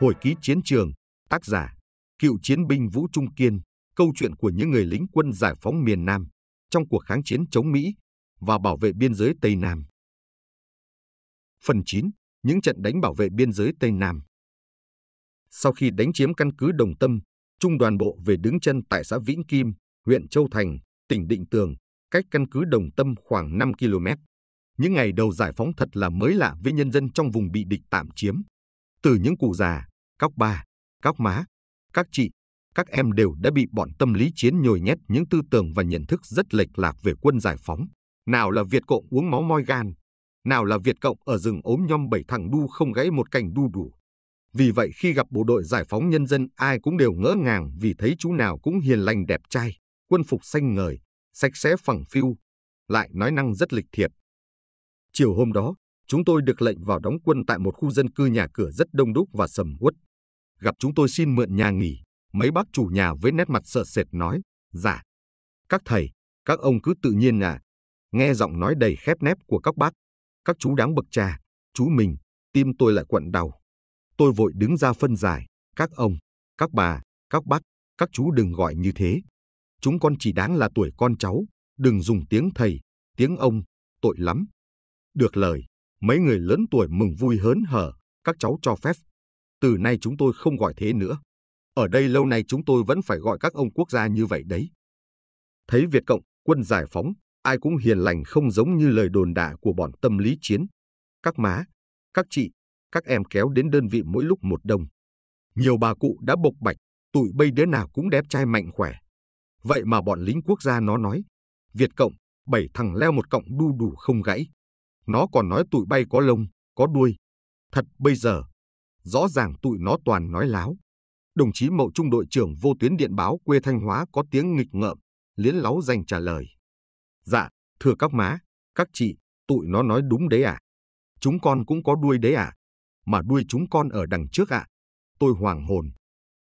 Hồi ký chiến trường, tác giả, cựu chiến binh Vũ Trung Kiên, câu chuyện của những người lính quân giải phóng miền Nam trong cuộc kháng chiến chống Mỹ và bảo vệ biên giới Tây Nam. Phần 9. Những trận đánh bảo vệ biên giới Tây Nam Sau khi đánh chiếm căn cứ Đồng Tâm, Trung đoàn bộ về đứng chân tại xã Vĩnh Kim, huyện Châu Thành, tỉnh Định Tường, cách căn cứ Đồng Tâm khoảng 5 km. Những ngày đầu giải phóng thật là mới lạ với nhân dân trong vùng bị địch tạm chiếm. Từ những cụ già, các bà, các má, các chị, các em đều đã bị bọn tâm lý chiến nhồi nhét những tư tưởng và nhận thức rất lệch lạc về quân giải phóng. Nào là Việt Cộng uống máu moi gan, nào là Việt Cộng ở rừng ốm nhom bảy thằng đu không gãy một cành đu đủ. Vì vậy khi gặp bộ đội giải phóng nhân dân ai cũng đều ngỡ ngàng vì thấy chú nào cũng hiền lành đẹp trai, quân phục xanh ngời, sạch sẽ phẳng phiu, lại nói năng rất lịch thiệp. Chiều hôm đó, chúng tôi được lệnh vào đóng quân tại một khu dân cư nhà cửa rất đông đúc và sầm uất gặp chúng tôi xin mượn nhà nghỉ, mấy bác chủ nhà với nét mặt sợ sệt nói, dạ. Các thầy, các ông cứ tự nhiên à. Nghe giọng nói đầy khép nép của các bác, các chú đáng bậc cha, chú mình, tim tôi lại quặn đau. Tôi vội đứng ra phân giải, các ông, các bà, các bác, các chú đừng gọi như thế. Chúng con chỉ đáng là tuổi con cháu, đừng dùng tiếng thầy, tiếng ông, tội lắm. Được lời, mấy người lớn tuổi mừng vui hớn hở, các cháu cho phép từ nay chúng tôi không gọi thế nữa. Ở đây lâu nay chúng tôi vẫn phải gọi các ông quốc gia như vậy đấy. Thấy Việt Cộng, quân giải phóng, ai cũng hiền lành không giống như lời đồn đả của bọn tâm lý chiến. Các má, các chị, các em kéo đến đơn vị mỗi lúc một đông. Nhiều bà cụ đã bộc bạch, tụi bây đứa nào cũng đẹp trai mạnh khỏe. Vậy mà bọn lính quốc gia nó nói, Việt Cộng, bảy thằng leo một cọng đu đủ không gãy. Nó còn nói tụi bay có lông, có đuôi. Thật bây giờ, rõ ràng tụi nó toàn nói láo. Đồng chí Mậu Trung đội trưởng vô tuyến điện báo quê Thanh Hóa có tiếng nghịch ngợm, liến láo dành trả lời. Dạ, thưa các má, các chị, tụi nó nói đúng đấy à? Chúng con cũng có đuôi đấy à? Mà đuôi chúng con ở đằng trước ạ. À? Tôi hoàng hồn.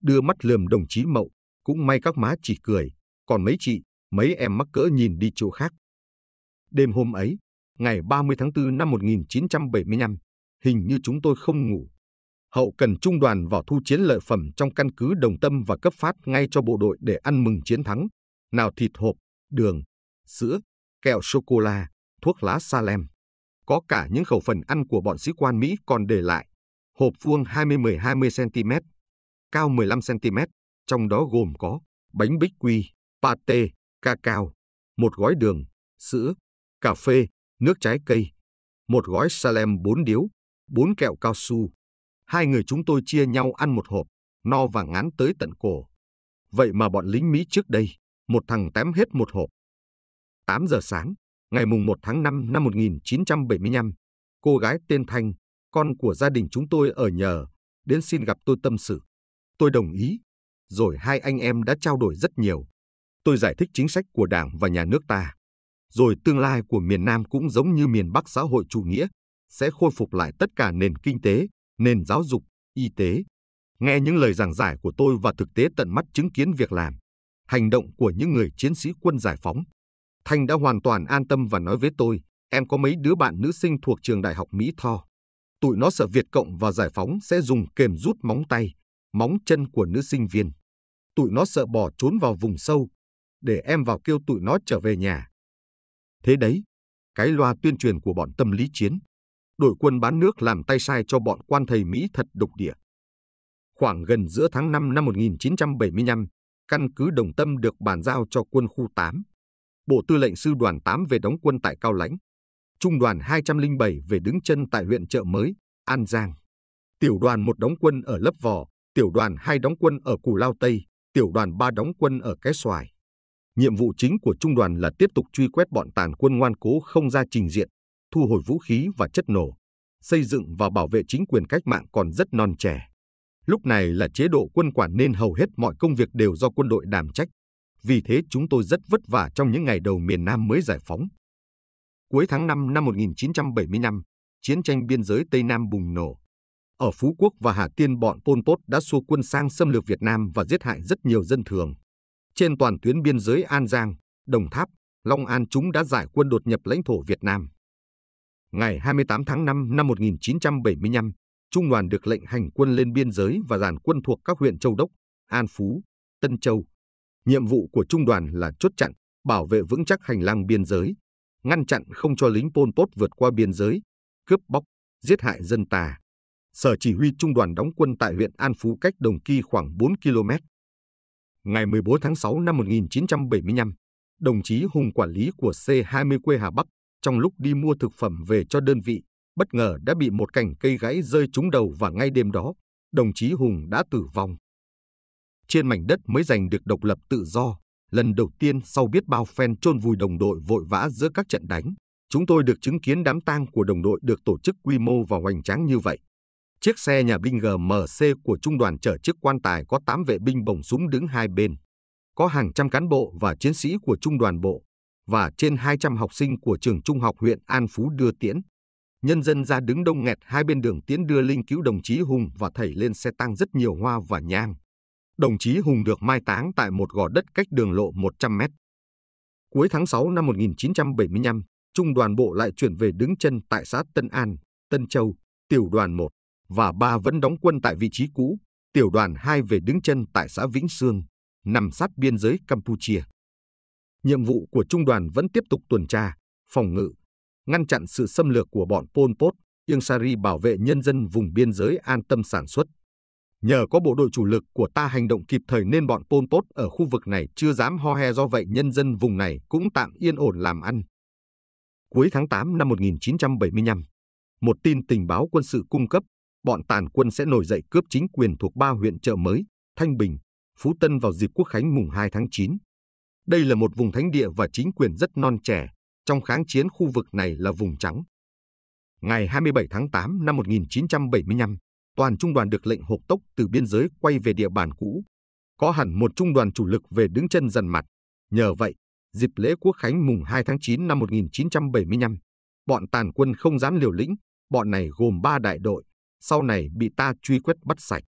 Đưa mắt lườm đồng chí Mậu, cũng may các má chỉ cười, còn mấy chị, mấy em mắc cỡ nhìn đi chỗ khác. Đêm hôm ấy, ngày 30 tháng 4 năm 1975, hình như chúng tôi không ngủ, hậu cần trung đoàn vào thu chiến lợi phẩm trong căn cứ Đồng Tâm và cấp phát ngay cho bộ đội để ăn mừng chiến thắng, nào thịt hộp, đường, sữa, kẹo sô-cô-la, thuốc lá Salem. Có cả những khẩu phần ăn của bọn sĩ quan Mỹ còn để lại, hộp vuông 20-20cm, cao 15cm, trong đó gồm có bánh bích quy, pate, cacao, một gói đường, sữa, cà phê, nước trái cây, một gói Salem 4 điếu, 4 kẹo cao su, Hai người chúng tôi chia nhau ăn một hộp, no và ngán tới tận cổ. Vậy mà bọn lính Mỹ trước đây, một thằng tém hết một hộp. 8 giờ sáng, ngày mùng 1 tháng 5 năm 1975, cô gái tên Thanh, con của gia đình chúng tôi ở nhờ, đến xin gặp tôi tâm sự. Tôi đồng ý, rồi hai anh em đã trao đổi rất nhiều. Tôi giải thích chính sách của Đảng và nhà nước ta, rồi tương lai của miền Nam cũng giống như miền Bắc xã hội chủ nghĩa, sẽ khôi phục lại tất cả nền kinh tế, nền giáo dục, y tế. Nghe những lời giảng giải của tôi và thực tế tận mắt chứng kiến việc làm, hành động của những người chiến sĩ quân giải phóng, Thanh đã hoàn toàn an tâm và nói với tôi, em có mấy đứa bạn nữ sinh thuộc trường đại học Mỹ Tho. Tụi nó sợ Việt Cộng và giải phóng sẽ dùng kềm rút móng tay, móng chân của nữ sinh viên. Tụi nó sợ bỏ trốn vào vùng sâu, để em vào kêu tụi nó trở về nhà. Thế đấy, cái loa tuyên truyền của bọn tâm lý chiến đổi quân bán nước làm tay sai cho bọn quan thầy Mỹ thật độc địa. Khoảng gần giữa tháng 5 năm 1975, căn cứ Đồng Tâm được bàn giao cho quân khu 8. Bộ Tư lệnh Sư đoàn 8 về đóng quân tại Cao Lãnh. Trung đoàn 207 về đứng chân tại huyện Chợ Mới, An Giang. Tiểu đoàn 1 đóng quân ở Lấp Vò, tiểu đoàn 2 đóng quân ở củ Lao Tây, tiểu đoàn 3 đóng quân ở Cái Xoài. Nhiệm vụ chính của trung đoàn là tiếp tục truy quét bọn tàn quân ngoan cố không ra trình diện, thu hồi vũ khí và chất nổ, xây dựng và bảo vệ chính quyền cách mạng còn rất non trẻ. Lúc này là chế độ quân quản nên hầu hết mọi công việc đều do quân đội đảm trách. Vì thế chúng tôi rất vất vả trong những ngày đầu miền Nam mới giải phóng. Cuối tháng 5 năm 1975, chiến tranh biên giới Tây Nam bùng nổ. Ở Phú Quốc và Hà Tiên bọn Pol Pot đã xua quân sang xâm lược Việt Nam và giết hại rất nhiều dân thường. Trên toàn tuyến biên giới An Giang, Đồng Tháp, Long An chúng đã giải quân đột nhập lãnh thổ Việt Nam. Ngày 28 tháng 5 năm 1975, Trung đoàn được lệnh hành quân lên biên giới và dàn quân thuộc các huyện Châu Đốc, An Phú, Tân Châu. Nhiệm vụ của trung đoàn là chốt chặn, bảo vệ vững chắc hành lang biên giới, ngăn chặn không cho lính Pol Pot vượt qua biên giới, cướp bóc, giết hại dân ta. Sở chỉ huy trung đoàn đóng quân tại huyện An Phú cách Đồng Kỳ khoảng 4 km. Ngày 14 tháng 6 năm 1975, đồng chí Hùng quản lý của C20 quê Hà Bắc trong lúc đi mua thực phẩm về cho đơn vị, bất ngờ đã bị một cành cây gãy rơi trúng đầu và ngay đêm đó, đồng chí Hùng đã tử vong. Trên mảnh đất mới giành được độc lập tự do, lần đầu tiên sau biết bao phen chôn vùi đồng đội vội vã giữa các trận đánh, chúng tôi được chứng kiến đám tang của đồng đội được tổ chức quy mô và hoành tráng như vậy. Chiếc xe nhà binh GMC của trung đoàn chở chiếc quan tài có 8 vệ binh bồng súng đứng hai bên. Có hàng trăm cán bộ và chiến sĩ của trung đoàn bộ, và trên 200 học sinh của trường trung học huyện An Phú đưa tiễn. Nhân dân ra đứng đông nghẹt hai bên đường tiễn đưa linh cứu đồng chí Hùng và thầy lên xe tăng rất nhiều hoa và nhang. Đồng chí Hùng được mai táng tại một gò đất cách đường lộ 100 mét. Cuối tháng 6 năm 1975, Trung đoàn bộ lại chuyển về đứng chân tại xã Tân An, Tân Châu, tiểu đoàn 1 và 3 vẫn đóng quân tại vị trí cũ, tiểu đoàn 2 về đứng chân tại xã Vĩnh Sương, nằm sát biên giới Campuchia nhiệm vụ của trung đoàn vẫn tiếp tục tuần tra, phòng ngự, ngăn chặn sự xâm lược của bọn Pol Pot, Ieng Sari bảo vệ nhân dân vùng biên giới an tâm sản xuất. Nhờ có bộ đội chủ lực của ta hành động kịp thời nên bọn Pol Pot ở khu vực này chưa dám ho he do vậy nhân dân vùng này cũng tạm yên ổn làm ăn. Cuối tháng 8 năm 1975, một tin tình báo quân sự cung cấp, bọn tàn quân sẽ nổi dậy cướp chính quyền thuộc ba huyện chợ mới, Thanh Bình, Phú Tân vào dịp quốc khánh mùng 2 tháng 9. Đây là một vùng thánh địa và chính quyền rất non trẻ, trong kháng chiến khu vực này là vùng trắng. Ngày 27 tháng 8 năm 1975, toàn trung đoàn được lệnh hộp tốc từ biên giới quay về địa bàn cũ. Có hẳn một trung đoàn chủ lực về đứng chân dần mặt. Nhờ vậy, dịp lễ quốc khánh mùng 2 tháng 9 năm 1975, bọn tàn quân không dám liều lĩnh, bọn này gồm 3 đại đội, sau này bị ta truy quét bắt sạch.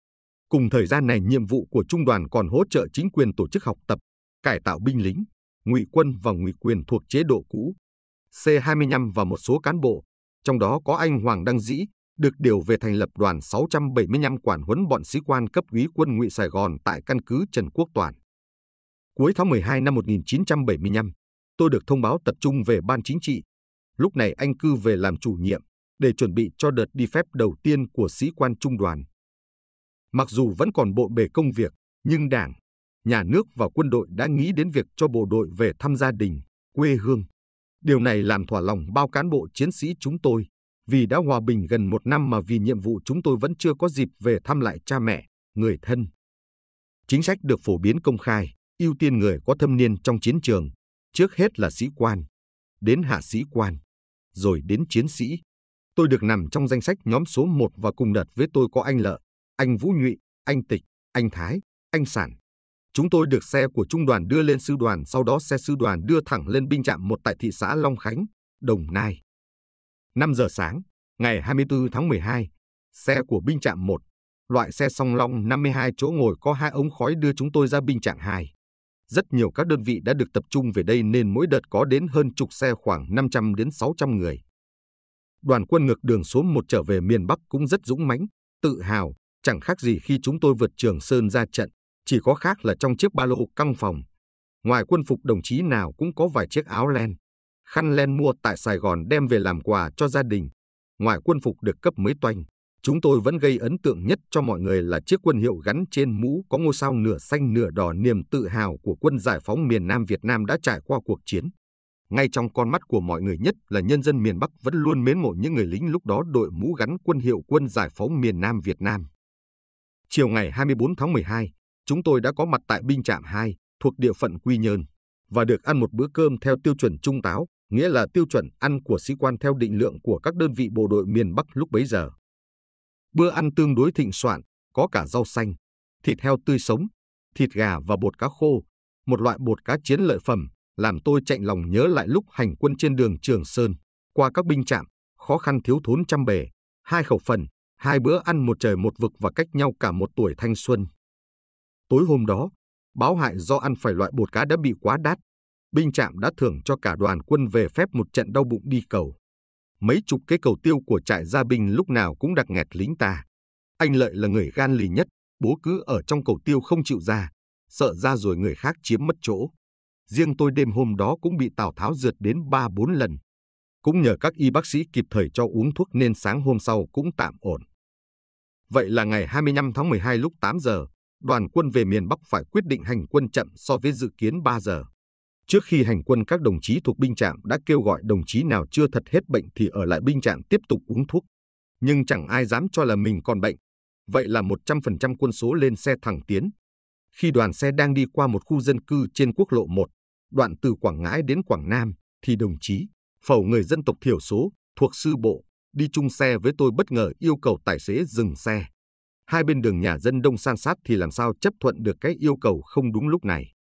Cùng thời gian này nhiệm vụ của trung đoàn còn hỗ trợ chính quyền tổ chức học tập cải tạo binh lính, ngụy quân và ngụy quyền thuộc chế độ cũ, C-25 và một số cán bộ, trong đó có anh Hoàng Đăng Dĩ, được điều về thành lập đoàn 675 quản huấn bọn sĩ quan cấp úy quân ngụy Sài Gòn tại căn cứ Trần Quốc Toàn. Cuối tháng 12 năm 1975, tôi được thông báo tập trung về Ban Chính trị. Lúc này anh cư về làm chủ nhiệm để chuẩn bị cho đợt đi phép đầu tiên của sĩ quan trung đoàn. Mặc dù vẫn còn bộ bề công việc, nhưng Đảng, nhà nước và quân đội đã nghĩ đến việc cho bộ đội về thăm gia đình, quê hương. Điều này làm thỏa lòng bao cán bộ chiến sĩ chúng tôi, vì đã hòa bình gần một năm mà vì nhiệm vụ chúng tôi vẫn chưa có dịp về thăm lại cha mẹ, người thân. Chính sách được phổ biến công khai, ưu tiên người có thâm niên trong chiến trường, trước hết là sĩ quan, đến hạ sĩ quan, rồi đến chiến sĩ. Tôi được nằm trong danh sách nhóm số 1 và cùng đợt với tôi có anh Lợ, anh Vũ Nhụy, anh Tịch, anh Thái, anh Sản, Chúng tôi được xe của trung đoàn đưa lên sư đoàn, sau đó xe sư đoàn đưa thẳng lên binh trạm 1 tại thị xã Long Khánh, Đồng Nai. 5 giờ sáng, ngày 24 tháng 12, xe của binh trạm 1, loại xe song long 52 chỗ ngồi có hai ống khói đưa chúng tôi ra binh trạm 2. Rất nhiều các đơn vị đã được tập trung về đây nên mỗi đợt có đến hơn chục xe khoảng 500 đến 600 người. Đoàn quân ngược đường số 1 trở về miền Bắc cũng rất dũng mãnh, tự hào, chẳng khác gì khi chúng tôi vượt Trường Sơn ra trận. Chỉ có khác là trong chiếc ba lô căng phòng, ngoài quân phục đồng chí nào cũng có vài chiếc áo len, khăn len mua tại Sài Gòn đem về làm quà cho gia đình. Ngoài quân phục được cấp mới toanh, chúng tôi vẫn gây ấn tượng nhất cho mọi người là chiếc quân hiệu gắn trên mũ có ngôi sao nửa xanh nửa đỏ niềm tự hào của quân giải phóng miền Nam Việt Nam đã trải qua cuộc chiến. Ngay trong con mắt của mọi người nhất là nhân dân miền Bắc vẫn luôn mến mộ những người lính lúc đó đội mũ gắn quân hiệu quân giải phóng miền Nam Việt Nam. Chiều ngày 24 tháng 12, chúng tôi đã có mặt tại binh trạm 2 thuộc địa phận Quy Nhơn và được ăn một bữa cơm theo tiêu chuẩn trung táo, nghĩa là tiêu chuẩn ăn của sĩ quan theo định lượng của các đơn vị bộ đội miền Bắc lúc bấy giờ. Bữa ăn tương đối thịnh soạn, có cả rau xanh, thịt heo tươi sống, thịt gà và bột cá khô, một loại bột cá chiến lợi phẩm, làm tôi chạy lòng nhớ lại lúc hành quân trên đường Trường Sơn, qua các binh trạm, khó khăn thiếu thốn trăm bề, hai khẩu phần, hai bữa ăn một trời một vực và cách nhau cả một tuổi thanh xuân. Tối hôm đó, báo hại do ăn phải loại bột cá đã bị quá đắt. Binh trạm đã thưởng cho cả đoàn quân về phép một trận đau bụng đi cầu. Mấy chục cái cầu tiêu của trại gia binh lúc nào cũng đặc nghẹt lính ta. Anh Lợi là người gan lì nhất, bố cứ ở trong cầu tiêu không chịu ra, sợ ra rồi người khác chiếm mất chỗ. Riêng tôi đêm hôm đó cũng bị Tào Tháo rượt đến 3-4 lần. Cũng nhờ các y bác sĩ kịp thời cho uống thuốc nên sáng hôm sau cũng tạm ổn. Vậy là ngày 25 tháng 12 lúc 8 giờ, đoàn quân về miền Bắc phải quyết định hành quân chậm so với dự kiến 3 giờ. Trước khi hành quân các đồng chí thuộc binh trạm đã kêu gọi đồng chí nào chưa thật hết bệnh thì ở lại binh trạm tiếp tục uống thuốc. Nhưng chẳng ai dám cho là mình còn bệnh. Vậy là 100% quân số lên xe thẳng tiến. Khi đoàn xe đang đi qua một khu dân cư trên quốc lộ 1, đoạn từ Quảng Ngãi đến Quảng Nam, thì đồng chí, phẩu người dân tộc thiểu số, thuộc sư bộ, đi chung xe với tôi bất ngờ yêu cầu tài xế dừng xe hai bên đường nhà dân đông san sát thì làm sao chấp thuận được cái yêu cầu không đúng lúc này.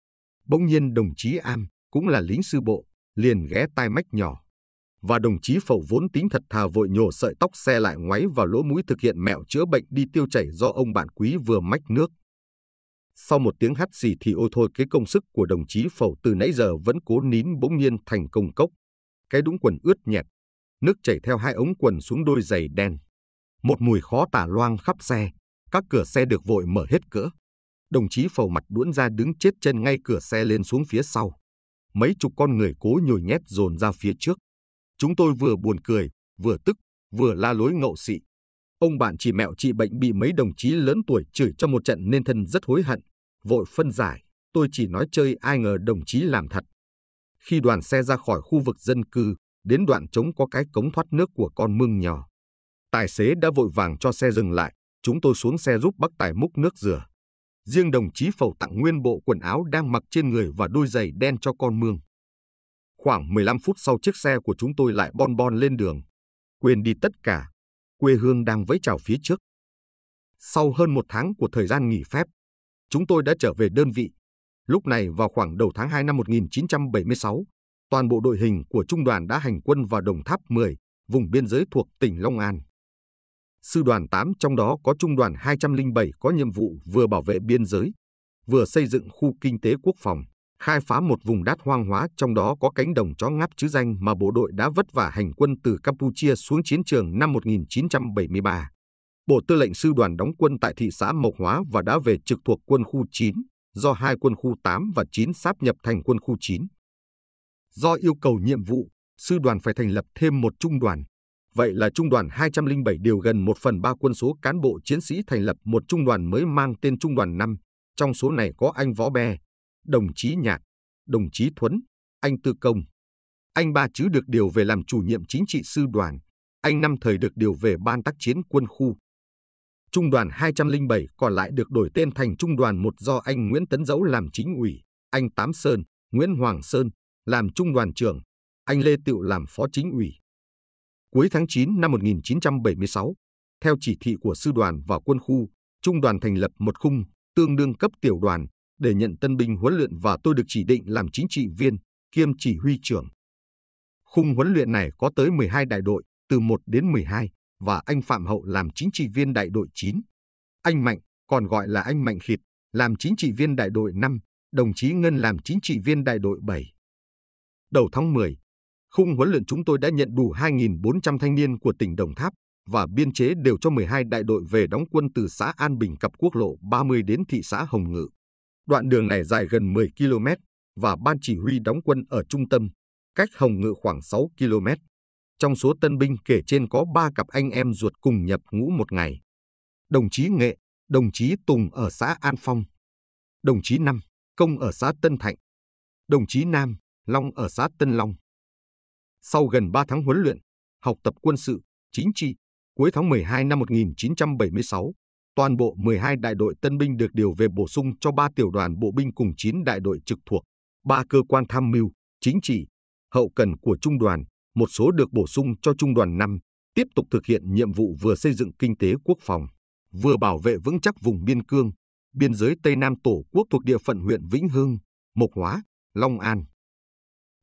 Bỗng nhiên đồng chí Am, cũng là lính sư bộ, liền ghé tai mách nhỏ. Và đồng chí Phẩu vốn tính thật thà vội nhổ sợi tóc xe lại ngoáy vào lỗ mũi thực hiện mẹo chữa bệnh đi tiêu chảy do ông bạn quý vừa mách nước. Sau một tiếng hắt xì thì ôi thôi cái công sức của đồng chí Phẩu từ nãy giờ vẫn cố nín bỗng nhiên thành công cốc. Cái đúng quần ướt nhẹp, nước chảy theo hai ống quần xuống đôi giày đen. Một mùi khó tả loang khắp xe, các cửa xe được vội mở hết cỡ. Đồng chí phầu mặt đuỗn ra đứng chết chân ngay cửa xe lên xuống phía sau. Mấy chục con người cố nhồi nhét dồn ra phía trước. Chúng tôi vừa buồn cười, vừa tức, vừa la lối ngậu xị. Ông bạn chỉ mẹo trị bệnh bị mấy đồng chí lớn tuổi chửi cho một trận nên thân rất hối hận. Vội phân giải, tôi chỉ nói chơi ai ngờ đồng chí làm thật. Khi đoàn xe ra khỏi khu vực dân cư, đến đoạn trống có cái cống thoát nước của con mương nhỏ. Tài xế đã vội vàng cho xe dừng lại, chúng tôi xuống xe giúp bác Tài múc nước rửa. Riêng đồng chí Phẩu tặng nguyên bộ quần áo đang mặc trên người và đôi giày đen cho con Mương. Khoảng 15 phút sau chiếc xe của chúng tôi lại bon bon lên đường. Quên đi tất cả, quê hương đang vẫy chào phía trước. Sau hơn một tháng của thời gian nghỉ phép, chúng tôi đã trở về đơn vị. Lúc này vào khoảng đầu tháng 2 năm 1976, toàn bộ đội hình của trung đoàn đã hành quân vào Đồng Tháp 10, vùng biên giới thuộc tỉnh Long An. Sư đoàn 8 trong đó có Trung đoàn 207 có nhiệm vụ vừa bảo vệ biên giới, vừa xây dựng khu kinh tế quốc phòng, khai phá một vùng đát hoang hóa trong đó có cánh đồng chó ngáp chứ danh mà bộ đội đã vất vả hành quân từ Campuchia xuống chiến trường năm 1973. Bộ Tư lệnh Sư đoàn đóng quân tại thị xã Mộc Hóa và đã về trực thuộc quân khu 9 do hai quân khu 8 và 9 sáp nhập thành quân khu 9. Do yêu cầu nhiệm vụ, sư đoàn phải thành lập thêm một trung đoàn, Vậy là Trung đoàn 207 điều gần 1 phần 3 quân số cán bộ chiến sĩ thành lập một trung đoàn mới mang tên Trung đoàn 5. Trong số này có anh Võ Bè, đồng chí Nhạc, đồng chí Thuấn, anh Tư Công. Anh Ba Chứ được điều về làm chủ nhiệm chính trị sư đoàn. Anh Năm Thời được điều về ban tác chiến quân khu. Trung đoàn 207 còn lại được đổi tên thành Trung đoàn 1 do anh Nguyễn Tấn Dẫu làm chính ủy, anh Tám Sơn, Nguyễn Hoàng Sơn làm trung đoàn trưởng, anh Lê Tựu làm phó chính ủy. Cuối tháng 9 năm 1976, theo chỉ thị của sư đoàn và quân khu, trung đoàn thành lập một khung tương đương cấp tiểu đoàn để nhận tân binh huấn luyện và tôi được chỉ định làm chính trị viên kiêm chỉ huy trưởng. Khung huấn luyện này có tới 12 đại đội, từ 1 đến 12, và anh Phạm Hậu làm chính trị viên đại đội 9. Anh Mạnh, còn gọi là anh Mạnh Khịt, làm chính trị viên đại đội 5, đồng chí Ngân làm chính trị viên đại đội 7. Đầu tháng 10, Khung huấn luyện chúng tôi đã nhận đủ 2.400 thanh niên của tỉnh Đồng Tháp và biên chế đều cho 12 đại đội về đóng quân từ xã An Bình cặp quốc lộ 30 đến thị xã Hồng Ngự. Đoạn đường này dài gần 10 km và ban chỉ huy đóng quân ở trung tâm, cách Hồng Ngự khoảng 6 km. Trong số tân binh kể trên có 3 cặp anh em ruột cùng nhập ngũ một ngày. Đồng chí Nghệ, đồng chí Tùng ở xã An Phong, đồng chí Năm, Công ở xã Tân Thạnh, đồng chí Nam, Long ở xã Tân Long. Sau gần 3 tháng huấn luyện, học tập quân sự, chính trị, cuối tháng 12 năm 1976, toàn bộ 12 đại đội tân binh được điều về bổ sung cho 3 tiểu đoàn bộ binh cùng 9 đại đội trực thuộc, 3 cơ quan tham mưu, chính trị, hậu cần của trung đoàn, một số được bổ sung cho trung đoàn 5, tiếp tục thực hiện nhiệm vụ vừa xây dựng kinh tế quốc phòng, vừa bảo vệ vững chắc vùng biên cương, biên giới Tây Nam Tổ quốc thuộc địa phận huyện Vĩnh Hưng, Mộc Hóa, Long An.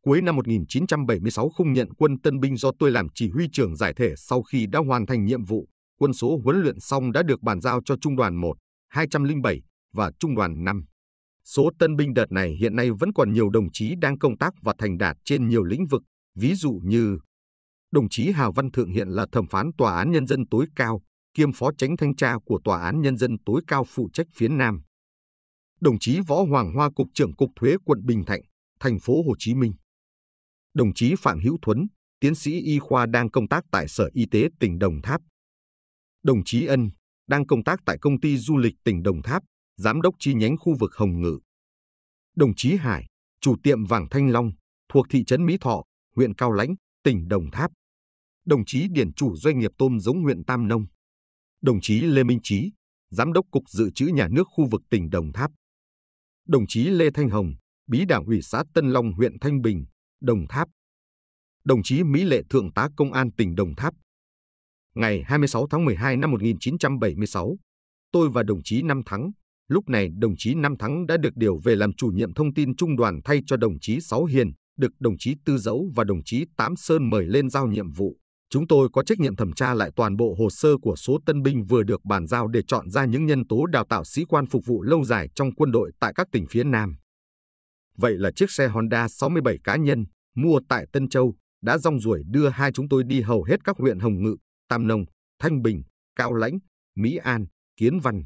Cuối năm 1976 không nhận quân tân binh do tôi làm chỉ huy trưởng giải thể sau khi đã hoàn thành nhiệm vụ. Quân số huấn luyện xong đã được bàn giao cho Trung đoàn 1, 207 và Trung đoàn 5. Số tân binh đợt này hiện nay vẫn còn nhiều đồng chí đang công tác và thành đạt trên nhiều lĩnh vực, ví dụ như đồng chí Hà Văn Thượng hiện là thẩm phán Tòa án Nhân dân tối cao, kiêm phó tránh thanh tra của Tòa án Nhân dân tối cao phụ trách phía Nam. Đồng chí Võ Hoàng Hoa Cục trưởng Cục Thuế quận Bình Thạnh, thành phố Hồ Chí Minh đồng chí Phạm Hữu Thuấn, tiến sĩ y khoa đang công tác tại Sở Y tế tỉnh Đồng Tháp. Đồng chí Ân, đang công tác tại công ty du lịch tỉnh Đồng Tháp, giám đốc chi nhánh khu vực Hồng Ngự. Đồng chí Hải, chủ tiệm vàng Thanh Long, thuộc thị trấn Mỹ Thọ, huyện Cao Lãnh, tỉnh Đồng Tháp. Đồng chí Điển chủ doanh nghiệp tôm giống huyện Tam Nông. Đồng chí Lê Minh Chí giám đốc cục dự trữ nhà nước khu vực tỉnh Đồng Tháp. Đồng chí Lê Thanh Hồng, bí đảng ủy xã Tân Long huyện Thanh Bình, Đồng Tháp. Đồng chí Mỹ Lệ Thượng tá Công an tỉnh Đồng Tháp. Ngày 26 tháng 12 năm 1976, tôi và đồng chí Năm Thắng, lúc này đồng chí Năm Thắng đã được điều về làm chủ nhiệm thông tin trung đoàn thay cho đồng chí Sáu Hiền, được đồng chí Tư Dẫu và đồng chí Tám Sơn mời lên giao nhiệm vụ. Chúng tôi có trách nhiệm thẩm tra lại toàn bộ hồ sơ của số tân binh vừa được bàn giao để chọn ra những nhân tố đào tạo sĩ quan phục vụ lâu dài trong quân đội tại các tỉnh phía Nam. Vậy là chiếc xe Honda 67 cá nhân mua tại Tân Châu đã rong ruổi đưa hai chúng tôi đi hầu hết các huyện Hồng Ngự, Tam Nông, Thanh Bình, Cao Lãnh, Mỹ An, Kiến Văn.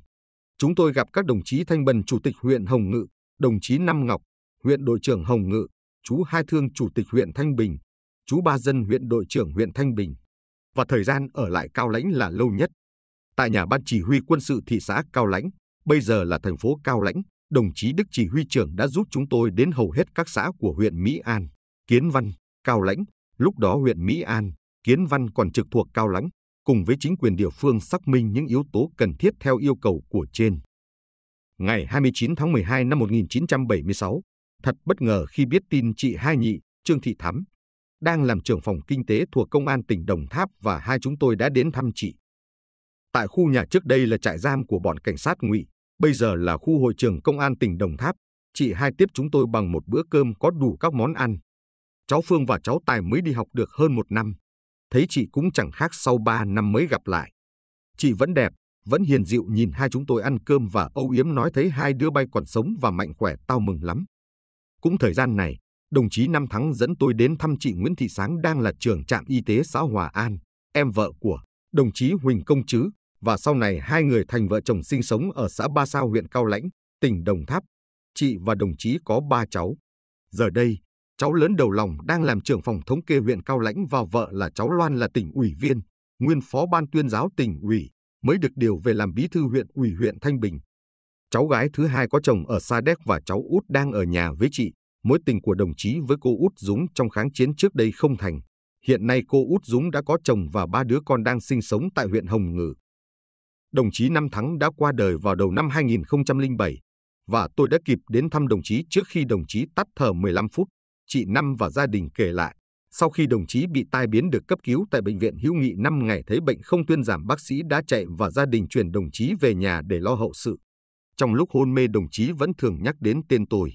Chúng tôi gặp các đồng chí Thanh Bần Chủ tịch huyện Hồng Ngự, đồng chí nam Ngọc, huyện đội trưởng Hồng Ngự, chú Hai Thương Chủ tịch huyện Thanh Bình, chú Ba Dân huyện đội trưởng huyện Thanh Bình. Và thời gian ở lại Cao Lãnh là lâu nhất. Tại nhà ban chỉ huy quân sự thị xã Cao Lãnh, bây giờ là thành phố Cao Lãnh, đồng chí Đức Chỉ huy trưởng đã giúp chúng tôi đến hầu hết các xã của huyện Mỹ An, Kiến Văn, Cao Lãnh. Lúc đó huyện Mỹ An, Kiến Văn còn trực thuộc Cao Lãnh, cùng với chính quyền địa phương xác minh những yếu tố cần thiết theo yêu cầu của trên. Ngày 29 tháng 12 năm 1976, thật bất ngờ khi biết tin chị Hai Nhị, Trương Thị Thắm, đang làm trưởng phòng kinh tế thuộc Công an tỉnh Đồng Tháp và hai chúng tôi đã đến thăm chị. Tại khu nhà trước đây là trại giam của bọn cảnh sát ngụy, bây giờ là khu hội trường công an tỉnh Đồng Tháp, chị hai tiếp chúng tôi bằng một bữa cơm có đủ các món ăn. Cháu Phương và cháu Tài mới đi học được hơn một năm. Thấy chị cũng chẳng khác sau ba năm mới gặp lại. Chị vẫn đẹp, vẫn hiền dịu nhìn hai chúng tôi ăn cơm và âu yếm nói thấy hai đứa bay còn sống và mạnh khỏe tao mừng lắm. Cũng thời gian này, đồng chí Năm Thắng dẫn tôi đến thăm chị Nguyễn Thị Sáng đang là trường trạm y tế xã Hòa An, em vợ của đồng chí Huỳnh Công Chứ, và sau này hai người thành vợ chồng sinh sống ở xã Ba Sao huyện Cao Lãnh, tỉnh Đồng Tháp. Chị và đồng chí có ba cháu. Giờ đây, cháu lớn đầu lòng đang làm trưởng phòng thống kê huyện Cao Lãnh và vợ là cháu Loan là tỉnh ủy viên, nguyên phó ban tuyên giáo tỉnh ủy, mới được điều về làm bí thư huyện ủy huyện Thanh Bình. Cháu gái thứ hai có chồng ở Sa Đéc và cháu út đang ở nhà với chị. Mối tình của đồng chí với cô út dũng trong kháng chiến trước đây không thành. Hiện nay cô út dũng đã có chồng và ba đứa con đang sinh sống tại huyện Hồng Ngự đồng chí Năm Thắng đã qua đời vào đầu năm 2007 và tôi đã kịp đến thăm đồng chí trước khi đồng chí tắt thở 15 phút, chị Năm và gia đình kể lại. Sau khi đồng chí bị tai biến được cấp cứu tại bệnh viện hữu nghị 5 ngày thấy bệnh không tuyên giảm bác sĩ đã chạy và gia đình chuyển đồng chí về nhà để lo hậu sự. Trong lúc hôn mê đồng chí vẫn thường nhắc đến tên tôi.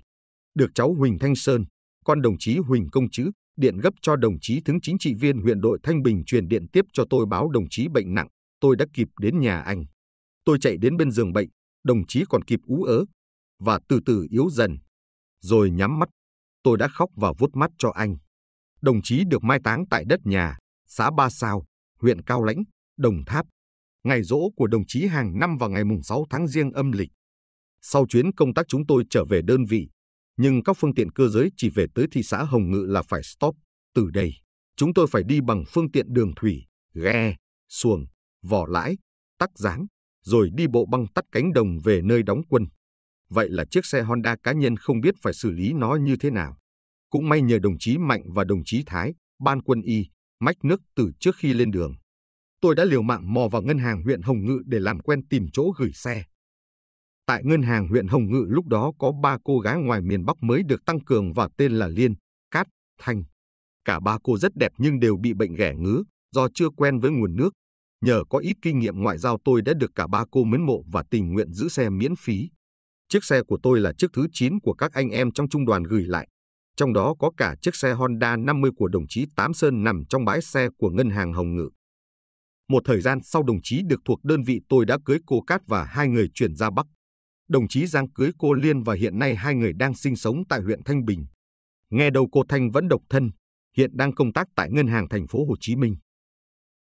Được cháu Huỳnh Thanh Sơn, con đồng chí Huỳnh Công Chữ, điện gấp cho đồng chí thứng chính trị viên huyện đội Thanh Bình truyền điện tiếp cho tôi báo đồng chí bệnh nặng. Tôi đã kịp đến nhà anh. Tôi chạy đến bên giường bệnh, đồng chí còn kịp ú ớ và từ từ yếu dần. Rồi nhắm mắt, tôi đã khóc và vuốt mắt cho anh. Đồng chí được mai táng tại đất nhà, xã Ba Sao, huyện Cao Lãnh, Đồng Tháp. Ngày rỗ của đồng chí hàng năm vào ngày mùng 6 tháng riêng âm lịch. Sau chuyến công tác chúng tôi trở về đơn vị, nhưng các phương tiện cơ giới chỉ về tới thị xã Hồng Ngự là phải stop. Từ đây, chúng tôi phải đi bằng phương tiện đường thủy, ghe, xuồng vỏ lãi, tắc dáng, rồi đi bộ băng tắt cánh đồng về nơi đóng quân. Vậy là chiếc xe Honda cá nhân không biết phải xử lý nó như thế nào. Cũng may nhờ đồng chí Mạnh và đồng chí Thái, ban quân y, mách nước từ trước khi lên đường. Tôi đã liều mạng mò vào ngân hàng huyện Hồng Ngự để làm quen tìm chỗ gửi xe. Tại ngân hàng huyện Hồng Ngự lúc đó có ba cô gái ngoài miền Bắc mới được tăng cường và tên là Liên, Cát, Thanh. Cả ba cô rất đẹp nhưng đều bị bệnh ghẻ ngứa do chưa quen với nguồn nước, Nhờ có ít kinh nghiệm ngoại giao tôi đã được cả ba cô mến mộ và tình nguyện giữ xe miễn phí. Chiếc xe của tôi là chiếc thứ 9 của các anh em trong trung đoàn gửi lại. Trong đó có cả chiếc xe Honda 50 của đồng chí Tám Sơn nằm trong bãi xe của Ngân hàng Hồng Ngự. Một thời gian sau đồng chí được thuộc đơn vị tôi đã cưới cô Cát và hai người chuyển ra Bắc. Đồng chí Giang cưới cô Liên và hiện nay hai người đang sinh sống tại huyện Thanh Bình. Nghe đầu cô Thanh vẫn độc thân, hiện đang công tác tại Ngân hàng Thành phố Hồ Chí Minh.